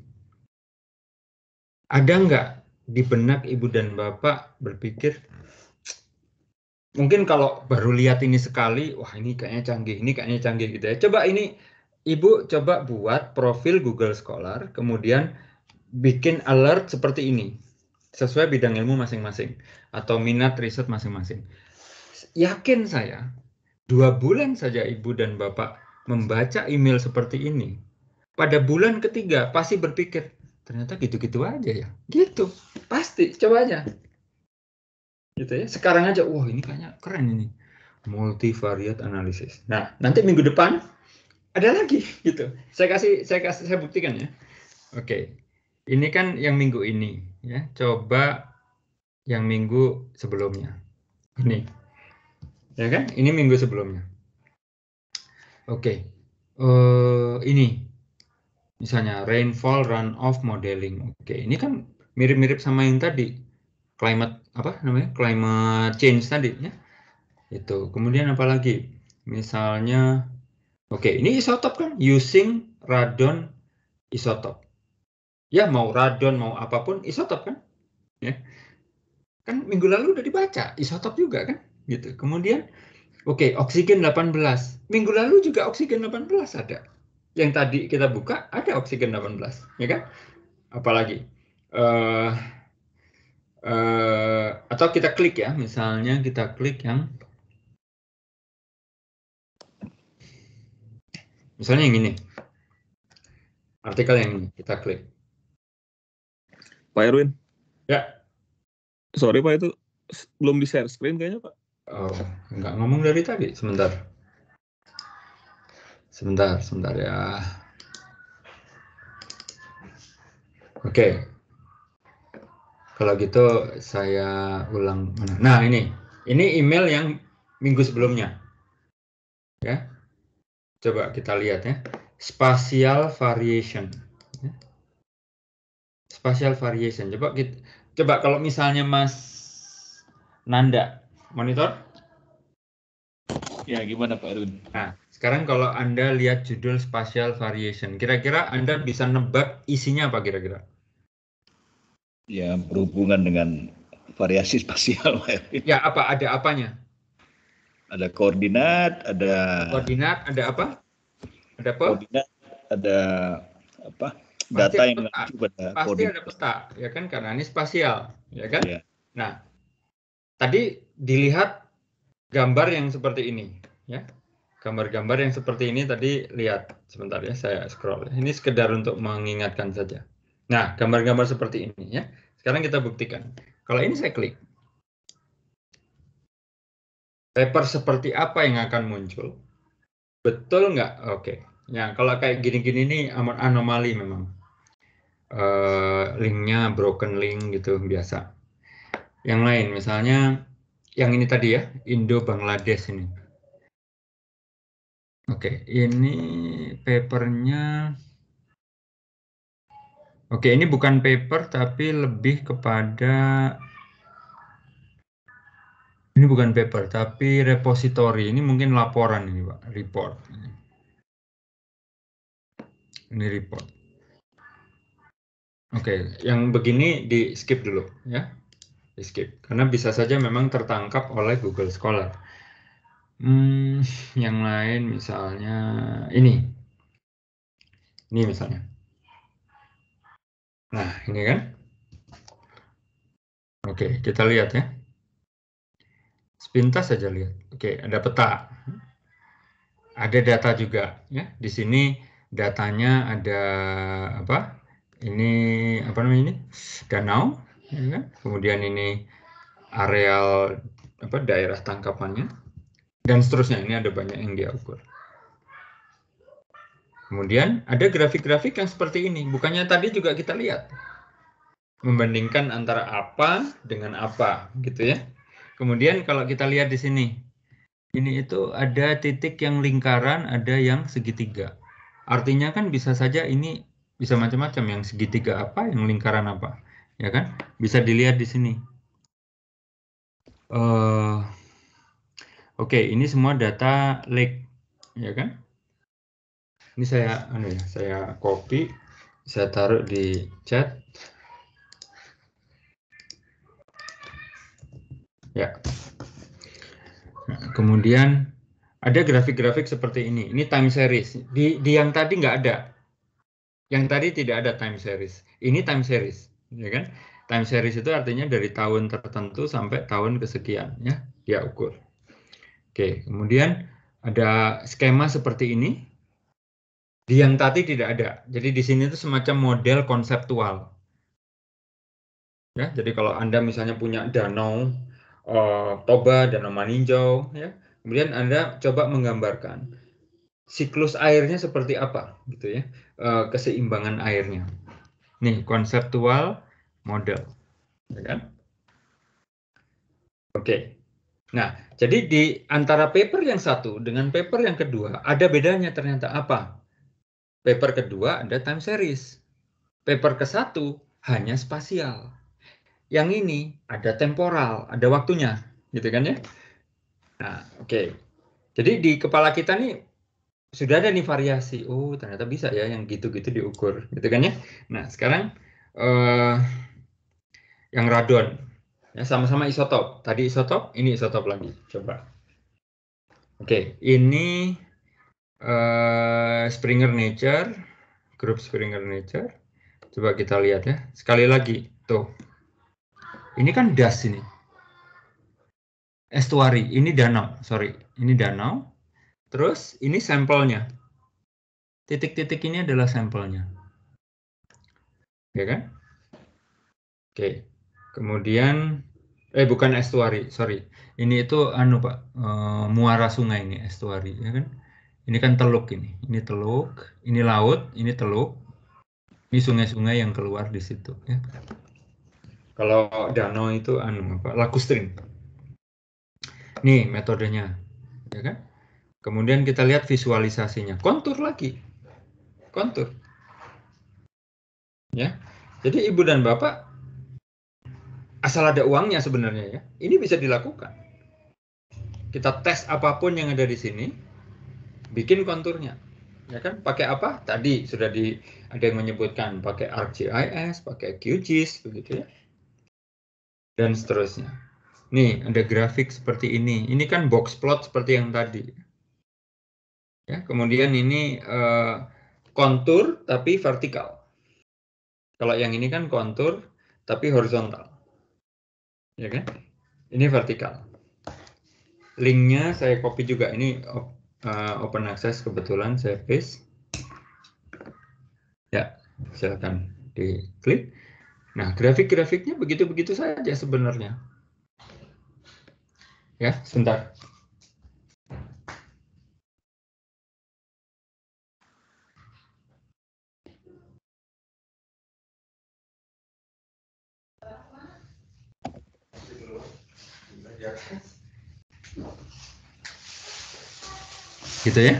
Ada nggak di benak Ibu dan Bapak berpikir, mungkin kalau baru lihat ini sekali, wah ini kayaknya canggih, ini kayaknya canggih gitu ya. Coba ini, Ibu coba buat profil Google Scholar, kemudian bikin alert seperti ini, sesuai bidang ilmu masing-masing, atau minat riset masing-masing yakin saya dua bulan saja ibu dan bapak membaca email seperti ini, pada bulan ketiga pasti berpikir ternyata gitu-gitu aja ya, gitu pasti coba aja, gitu ya. Sekarang aja, wah ini kayaknya keren ini multivariate analysis Nah nanti minggu depan ada lagi gitu. Saya kasih saya kasih saya buktikan ya. Oke, ini kan yang minggu ini ya. Coba yang minggu sebelumnya. Ini ya kan? Ini minggu sebelumnya. Oke, okay. uh, eh, ini misalnya rainfall runoff modeling. Oke, okay. ini kan mirip-mirip sama yang tadi climate apa namanya climate change tadi ya. Itu. Kemudian apa lagi? misalnya, oke okay, ini isotop kan using radon isotop. Ya mau radon mau apapun isotop kan, ya kan minggu lalu udah dibaca isotop juga kan gitu. Kemudian oke, okay, oksigen 18. Minggu lalu juga oksigen 18 ada. Yang tadi kita buka ada oksigen 18, ya kan? Apalagi uh, uh, atau kita klik ya, misalnya kita klik yang Misalnya yang ini. Artikel yang ini kita klik. Pak Erwin. Ya. Sorry Pak itu belum di share screen kayaknya Pak. Oh, nggak ngomong dari tadi. Sebentar. Sebentar, sebentar ya. Oke. Kalau gitu saya ulang. Nah, ini. Ini email yang minggu sebelumnya. Ya. Coba kita lihat ya. Spatial variation. Ya. Spatial variation. Coba kita coba kalau misalnya Mas Nanda monitor? Ya, gimana Pak Arun? Nah, sekarang kalau Anda lihat judul spatial variation, kira-kira Anda bisa nebak isinya apa kira-kira? Ya, berhubungan dengan variasi spasial, Ya, apa? Ada apanya? Ada koordinat, ada... Koordinat, ada apa? Ada apa? Koordinat, ada apa? Pasti data yang peta. pasti ada peta, ya kan? Karena ini spasial, ya kan? Ya. Nah, Tadi dilihat gambar yang seperti ini, ya. Gambar-gambar yang seperti ini tadi lihat sebentar ya, saya scroll. Ini sekedar untuk mengingatkan saja. Nah, gambar-gambar seperti ini ya. Sekarang kita buktikan. Kalau ini saya klik. Paper seperti apa yang akan muncul? Betul nggak? Oke. Ya, kalau kayak gini-gini ini amat anomali memang. Uh, linknya broken link gitu biasa yang lain misalnya yang ini tadi ya Indo Bangladesh ini Oke ini papernya Oke ini bukan paper tapi lebih kepada ini bukan paper tapi repository ini mungkin laporan ini Pak report ini report Oke yang begini di skip dulu ya escape karena bisa saja memang tertangkap oleh Google Scholar. Hmm, yang lain misalnya ini, ini misalnya. Nah ini kan. Oke kita lihat ya. Sepintas saja lihat. Oke ada peta, ada data juga ya. Di sini datanya ada apa? Ini apa namanya ini? Danau Iya. kemudian ini areal apa daerah tangkapannya dan seterusnya ini ada banyak yang dia ukur. Kemudian ada grafik-grafik yang seperti ini. Bukannya tadi juga kita lihat membandingkan antara apa dengan apa gitu ya. Kemudian kalau kita lihat di sini ini itu ada titik yang lingkaran, ada yang segitiga. Artinya kan bisa saja ini bisa macam-macam yang segitiga apa, yang lingkaran apa ya kan? Bisa dilihat di sini. Uh, Oke, okay, ini semua data lake, ya kan? Ini saya, anu ya, saya copy, saya taruh di chat. Ya. Nah, kemudian ada grafik-grafik seperti ini. Ini time series. Di, di yang tadi nggak ada. Yang tadi tidak ada time series. Ini time series ya kan? Time series itu artinya dari tahun tertentu sampai tahun kesekian ya dia ukur. Oke, kemudian ada skema seperti ini. Di yang tadi tidak ada. Jadi di sini itu semacam model konseptual. Ya, jadi kalau Anda misalnya punya danau uh, Toba, danau Maninjau ya. Kemudian Anda coba menggambarkan siklus airnya seperti apa gitu ya. Uh, keseimbangan airnya. Nih, konseptual model. Ya kan? Oke. Nah, jadi di antara paper yang satu dengan paper yang kedua, ada bedanya ternyata apa? Paper kedua ada time series. Paper ke satu hanya spasial. Yang ini ada temporal, ada waktunya. Gitu kan ya? Nah, oke. Jadi di kepala kita nih sudah ada nih variasi. Oh, ternyata bisa ya yang gitu-gitu diukur, gitu kan ya. Nah, sekarang uh, yang radon. Ya, sama-sama isotop. Tadi isotop, ini isotop lagi. Coba. Oke, ini uh, Springer Nature, grup Springer Nature. Coba kita lihat ya. Sekali lagi, tuh. Ini kan das ini. Estuari, ini danau, sorry. Ini danau Terus ini sampelnya. Titik-titik ini adalah sampelnya. Ya kan? Oke. Kemudian eh bukan estuari, sorry. Ini itu anu Pak, e, muara sungai ini estuari, ya kan? Ini kan teluk ini. Ini teluk, ini laut, ini teluk. Ini sungai-sungai yang keluar di situ, ya. Kalau danau itu anu apa? Lakustrine. Nih metodenya, ya kan? Kemudian kita lihat visualisasinya. Kontur lagi. Kontur. Ya. Jadi ibu dan bapak asal ada uangnya sebenarnya ya. Ini bisa dilakukan. Kita tes apapun yang ada di sini, bikin konturnya. Ya kan? Pakai apa? Tadi sudah di ada yang menyebutkan pakai ArcGIS, pakai QGIS begitu ya. Dan seterusnya. Nih, ada grafik seperti ini. Ini kan box plot seperti yang tadi. Ya, kemudian ini uh, kontur tapi vertikal. Kalau yang ini kan kontur tapi horizontal. Ya kan? Ini vertikal. Linknya saya copy juga. Ini uh, open access kebetulan saya paste. Ya, silakan diklik. Nah, grafik-grafiknya begitu-begitu saja sebenarnya. Ya, sebentar. Gitu ya.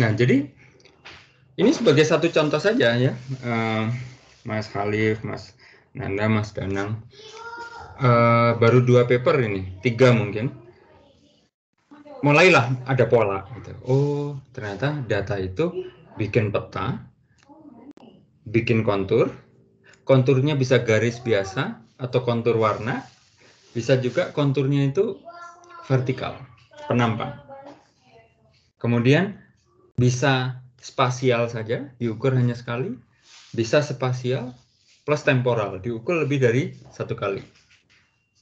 Nah, jadi ini sebagai satu contoh saja ya, uh, Mas Khalif, Mas Nanda, Mas Danang. Uh, baru dua paper ini, tiga mungkin. Mulailah ada pola. Gitu. Oh, ternyata data itu bikin peta, bikin kontur, konturnya bisa garis biasa atau kontur warna, bisa juga konturnya itu vertikal, penampang. Kemudian bisa spasial saja, diukur hanya sekali. Bisa spasial plus temporal, diukur lebih dari satu kali.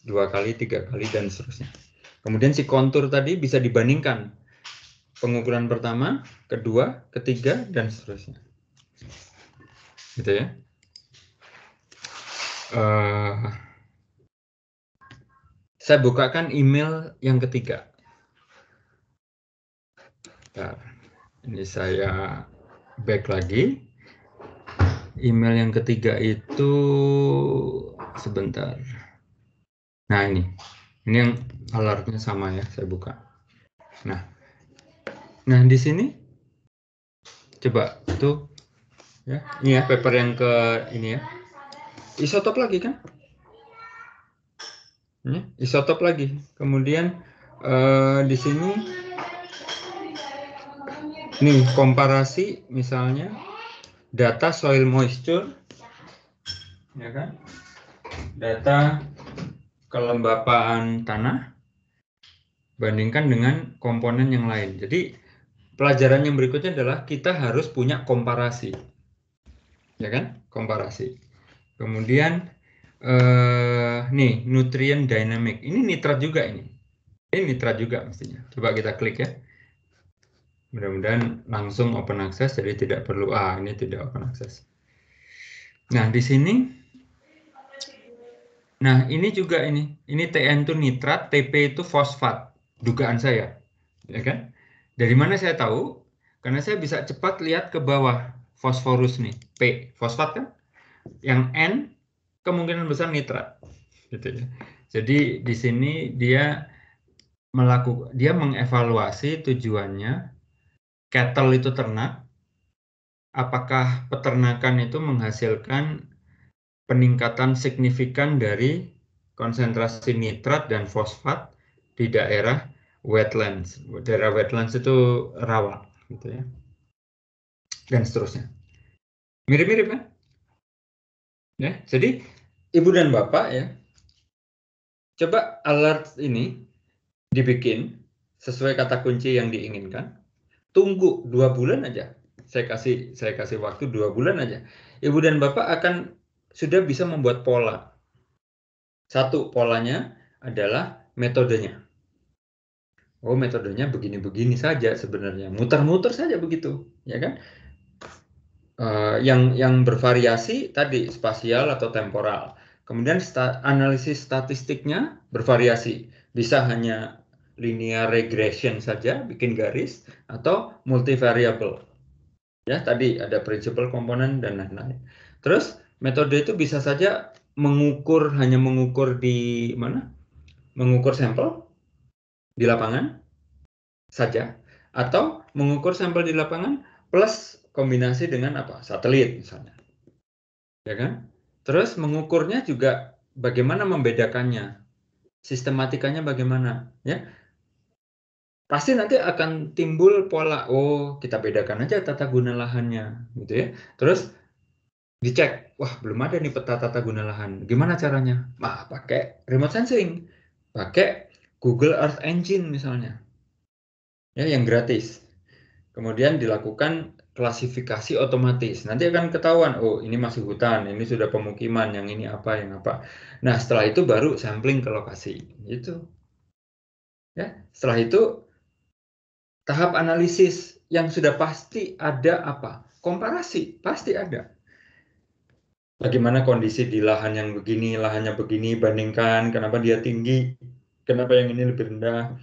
Dua kali, tiga kali, dan seterusnya. Kemudian si kontur tadi bisa dibandingkan pengukuran pertama, kedua, ketiga, dan seterusnya. Gitu ya. Uh, saya bukakan email yang ketiga. Bentar. Ini saya back lagi. Email yang ketiga itu sebentar. Nah ini, ini yang alertnya sama ya, saya buka. Nah, nah di sini coba tuh ya, ini ya paper yang ke ini ya. Isotop lagi kan? ya, isotop lagi. Kemudian uh, di sini nih komparasi misalnya data soil moisture ya kan? Data kelembapan tanah bandingkan dengan komponen yang lain. Jadi pelajaran yang berikutnya adalah kita harus punya komparasi. Ya kan? Komparasi. Kemudian uh, nih nutrient dynamic. Ini nitrat juga ini. Ini nitrat juga mestinya. Coba kita klik ya. Mudah-mudahan langsung open access jadi tidak perlu ah ini tidak open access. Nah, di sini Nah, ini juga ini. Ini TN itu nitrat, TP itu fosfat. Dugaan saya. Ya kan? Dari mana saya tahu? Karena saya bisa cepat lihat ke bawah fosforus nih, P, fosfat kan? Yang N kemungkinan besar nitrat. Gitu ya. Jadi di sini dia melakukan dia mengevaluasi tujuannya cattle itu ternak apakah peternakan itu menghasilkan peningkatan signifikan dari konsentrasi nitrat dan fosfat di daerah wetlands. Daerah wetlands itu rawa gitu ya. Dan seterusnya. Mirip-mirip kan? Ya, jadi ibu dan bapak ya coba alert ini dibikin sesuai kata kunci yang diinginkan tunggu dua bulan aja saya kasih saya kasih waktu dua bulan aja ibu dan bapak akan sudah bisa membuat pola satu polanya adalah metodenya oh metodenya begini-begini saja sebenarnya muter-muter saja begitu ya kan uh, yang yang bervariasi tadi spasial atau temporal Kemudian sta analisis statistiknya bervariasi, bisa hanya linear regression saja, bikin garis, atau multivariable. Ya, tadi ada principal komponen dan lain-lain. Terus metode itu bisa saja mengukur hanya mengukur di mana? Mengukur sampel di lapangan saja atau mengukur sampel di lapangan plus kombinasi dengan apa? Satelit misalnya. Ya kan? Terus mengukurnya juga bagaimana membedakannya, sistematikanya bagaimana, ya. Pasti nanti akan timbul pola, oh kita bedakan aja tata guna lahannya, gitu ya. Terus dicek, wah belum ada nih peta tata guna lahan, gimana caranya? Nah, pakai remote sensing, pakai Google Earth Engine misalnya, ya yang gratis. Kemudian dilakukan klasifikasi otomatis. Nanti akan ketahuan, oh ini masih hutan, ini sudah pemukiman, yang ini apa, yang apa. Nah setelah itu baru sampling ke lokasi. Itu. Ya, setelah itu tahap analisis yang sudah pasti ada apa? Komparasi pasti ada. Bagaimana kondisi di lahan yang begini, lahannya begini, bandingkan kenapa dia tinggi, kenapa yang ini lebih rendah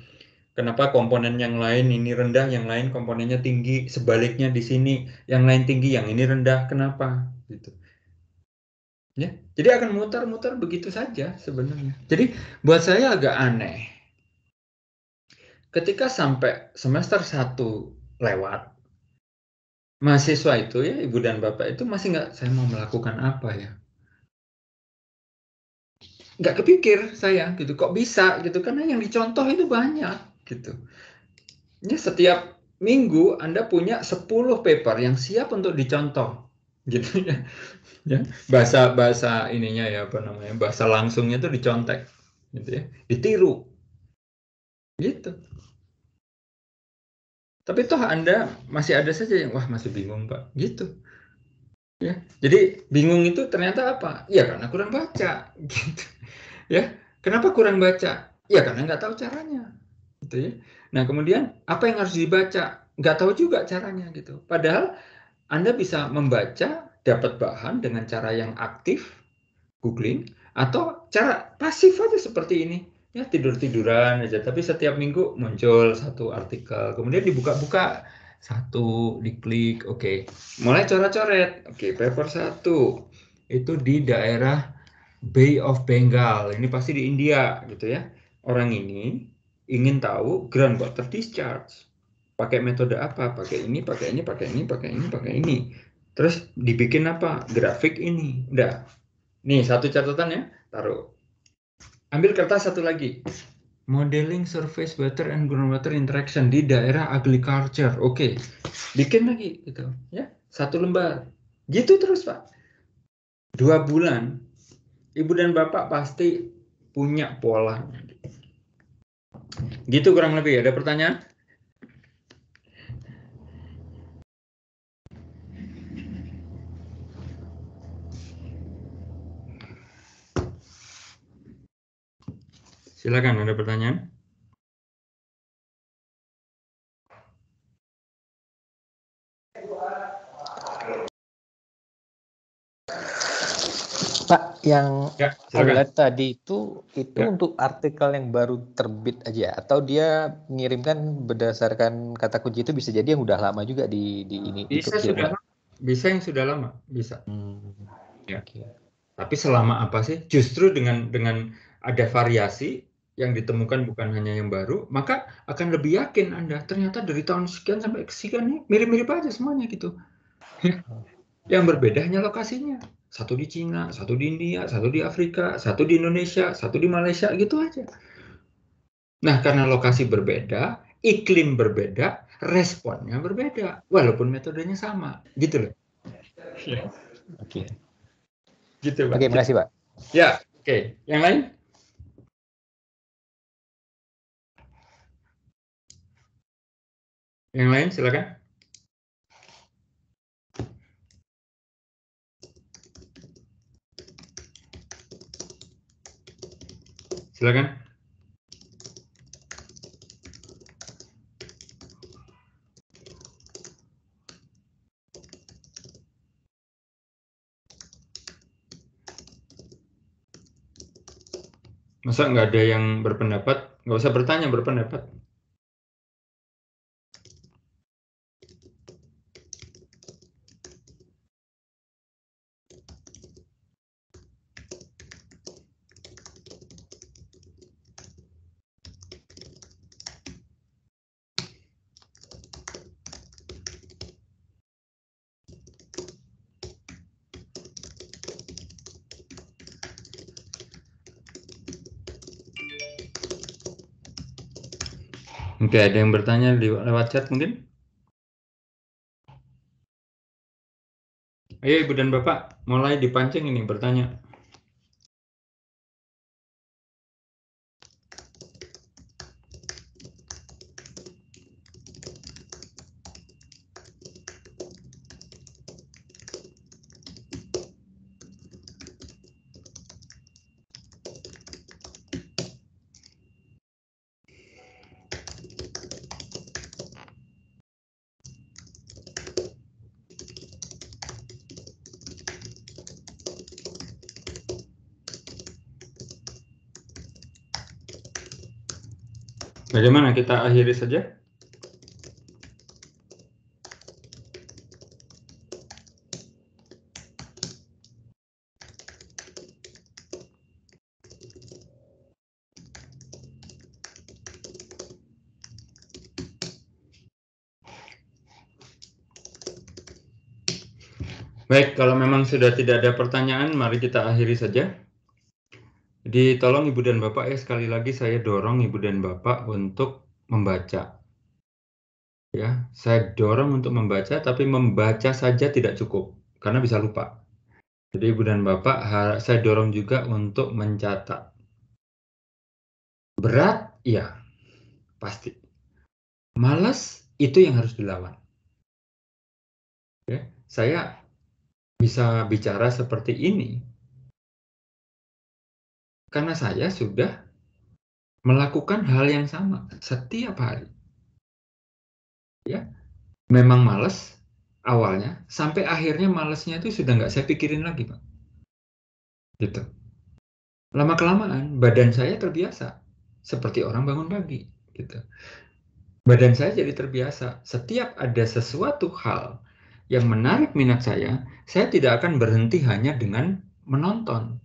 Kenapa komponen yang lain ini rendah, yang lain komponennya tinggi, sebaliknya di sini yang lain tinggi, yang ini rendah, kenapa? Gitu. Ya, jadi akan mutar-mutar begitu saja sebenarnya. Jadi buat saya agak aneh. Ketika sampai semester 1 lewat, mahasiswa itu ya ibu dan bapak itu masih nggak saya mau melakukan apa ya nggak kepikir saya gitu kok bisa gitu karena yang dicontoh itu banyak gitu. Ini ya, setiap minggu Anda punya 10 paper yang siap untuk dicontoh gitu ya. ya. Bahasa bahasa ininya ya apa namanya? Bahasa langsungnya itu dicontek gitu ya, ditiru. Gitu. Tapi toh Anda masih ada saja yang wah masih bingung, Pak. Gitu. Ya. Jadi bingung itu ternyata apa? Ya karena kurang baca gitu. Ya. Kenapa kurang baca? Ya karena nggak tahu caranya gitu ya. Nah kemudian apa yang harus dibaca? Gak tahu juga caranya gitu. Padahal Anda bisa membaca dapat bahan dengan cara yang aktif googling atau cara pasif aja seperti ini ya tidur tiduran aja tapi setiap minggu muncul satu artikel kemudian dibuka-buka satu diklik oke okay. mulai coret-coret oke okay, paper satu itu di daerah Bay of Bengal ini pasti di India gitu ya orang ini ingin tahu ground water discharge pakai metode apa pakai ini pakai ini pakai ini pakai ini pakai ini terus dibikin apa grafik ini udah nih satu catatan ya taruh ambil kertas satu lagi modeling surface water and groundwater interaction di daerah agriculture oke okay. bikin lagi gitu ya satu lembar gitu terus pak dua bulan ibu dan bapak pasti punya pola. Gitu kurang lebih. Ada pertanyaan? Silakan ada pertanyaan. Pak, yang ya, lihat tadi itu itu ya. untuk artikel yang baru terbit aja atau dia mengirimkan berdasarkan kata kunci itu bisa jadi yang udah lama juga di di ini. Bisa sudah Bisa yang sudah lama, bisa. Hmm. Ya. Okay. Tapi selama apa sih? Justru dengan dengan ada variasi yang ditemukan bukan hanya yang baru, maka akan lebih yakin Anda ternyata dari tahun sekian sampai sekian nih mirip-mirip aja semuanya gitu. Hmm. yang berbeda hanya lokasinya satu di Cina, satu di India, satu di Afrika, satu di Indonesia, satu di Malaysia gitu aja. Nah, karena lokasi berbeda, iklim berbeda, responnya berbeda walaupun metodenya sama, gitu loh. Iya. Oke. Okay. Gitu, Pak. Oke, okay, makasih, Pak. Ya, oke. Okay. Yang lain? Yang lain silakan. Silakan. Masa nggak ada yang berpendapat? Nggak usah bertanya berpendapat. Oke, ada yang bertanya lewat chat mungkin? Ayo Ibu dan Bapak, mulai dipancing ini bertanya. kita akhiri saja. Baik, kalau memang sudah tidak ada pertanyaan, mari kita akhiri saja. Ditolong Ibu dan Bapak ya sekali lagi saya dorong Ibu dan Bapak untuk membaca. Ya, saya dorong untuk membaca, tapi membaca saja tidak cukup karena bisa lupa. Jadi Ibu dan Bapak, saya dorong juga untuk mencatat. Berat, ya, pasti. malas itu yang harus dilawan. Ya, saya bisa bicara seperti ini karena saya sudah melakukan hal yang sama setiap hari. Ya, memang males awalnya, sampai akhirnya malesnya itu sudah nggak saya pikirin lagi, Pak. Gitu. Lama kelamaan badan saya terbiasa seperti orang bangun pagi, gitu. Badan saya jadi terbiasa setiap ada sesuatu hal yang menarik minat saya, saya tidak akan berhenti hanya dengan menonton.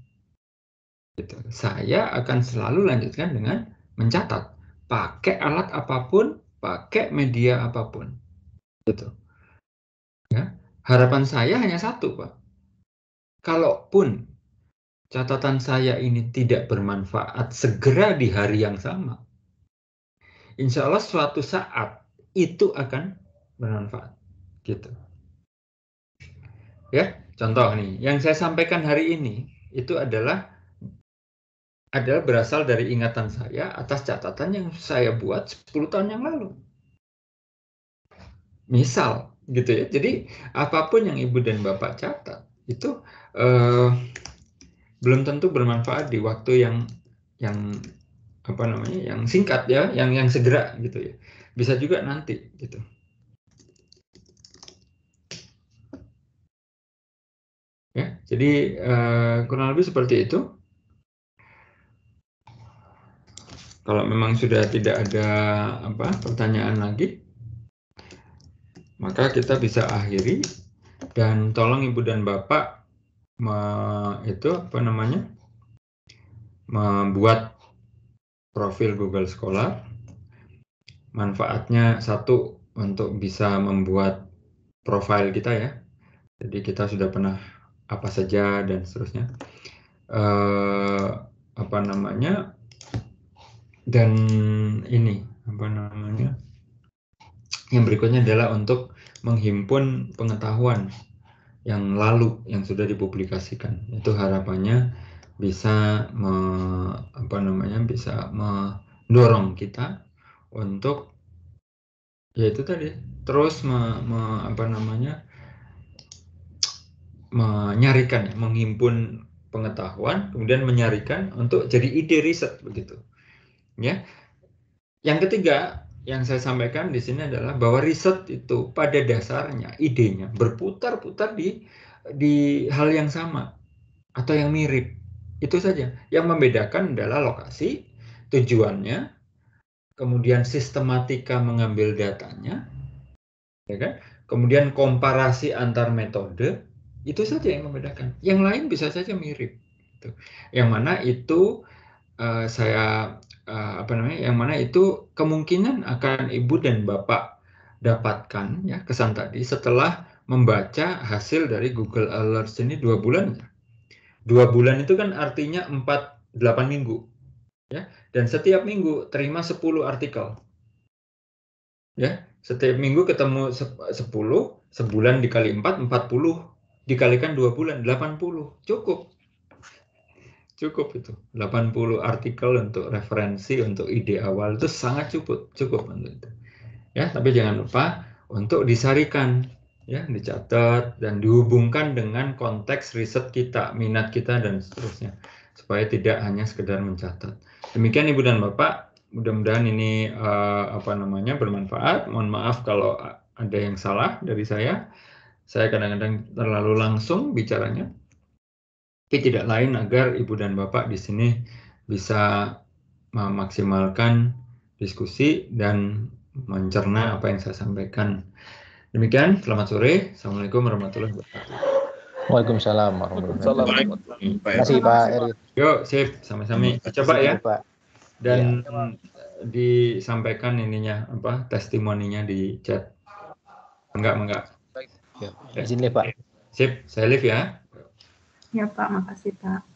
Gitu. Saya akan selalu lanjutkan dengan mencatat pakai alat apapun, pakai media apapun. Gitu. Ya. Harapan saya hanya satu, Pak. Kalaupun catatan saya ini tidak bermanfaat segera di hari yang sama, insya Allah suatu saat itu akan bermanfaat. Gitu. Ya, contoh nih, yang saya sampaikan hari ini itu adalah adalah berasal dari ingatan saya atas catatan yang saya buat 10 tahun yang lalu. Misal, gitu ya. Jadi apapun yang ibu dan bapak catat itu eh, belum tentu bermanfaat di waktu yang yang apa namanya yang singkat ya, yang yang segera gitu ya. Bisa juga nanti gitu. Ya, jadi uh, kurang lebih seperti itu. Kalau memang sudah tidak ada apa pertanyaan lagi, maka kita bisa akhiri dan tolong ibu dan bapak me, itu apa namanya membuat profil Google Scholar. Manfaatnya satu untuk bisa membuat profil kita ya. Jadi kita sudah pernah apa saja dan seterusnya. Uh, apa namanya dan ini apa namanya yang berikutnya adalah untuk menghimpun pengetahuan yang lalu yang sudah dipublikasikan itu harapannya bisa me, apa namanya bisa mendorong kita untuk ya itu tadi terus me, me, apa namanya menyarikan menghimpun pengetahuan kemudian menyarikan untuk jadi ide riset begitu Ya. Yang ketiga yang saya sampaikan di sini adalah bahwa riset itu pada dasarnya idenya berputar-putar di di hal yang sama atau yang mirip. Itu saja. Yang membedakan adalah lokasi, tujuannya, kemudian sistematika mengambil datanya, ya kan? Kemudian komparasi antar metode, itu saja yang membedakan. Yang lain bisa saja mirip. Gitu. Yang mana itu uh, saya uh, apa namanya yang mana itu kemungkinan akan ibu dan bapak dapatkan ya kesan tadi setelah membaca hasil dari Google Alerts ini dua bulan Dua bulan itu kan artinya 4 8 minggu. Ya, dan setiap minggu terima 10 artikel. Ya, setiap minggu ketemu 10, sebulan dikali 4 40, dikalikan dua bulan 80. Cukup cukup itu 80 artikel untuk referensi untuk ide awal itu sangat cukup cukup untuk itu ya tapi jangan lupa untuk disarikan ya dicatat dan dihubungkan dengan konteks riset kita minat kita dan seterusnya supaya tidak hanya sekedar mencatat demikian ibu dan bapak mudah-mudahan ini uh, apa namanya bermanfaat mohon maaf kalau ada yang salah dari saya saya kadang-kadang terlalu langsung bicaranya tapi tidak lain agar ibu dan bapak di sini bisa memaksimalkan diskusi dan mencerna apa yang saya sampaikan. Demikian, selamat sore. Assalamualaikum warahmatullahi wabarakatuh. Waalaikumsalam warahmatullahi wabarakatuh. Terima kasih Pak Eri. Yuk, sip, sama-sama. Coba ya. Dan ya. disampaikan ininya apa testimoninya di chat. Enggak, enggak. Ya. Izin live, Pak. Sip, saya live ya. Ya Pak, makasih Pak.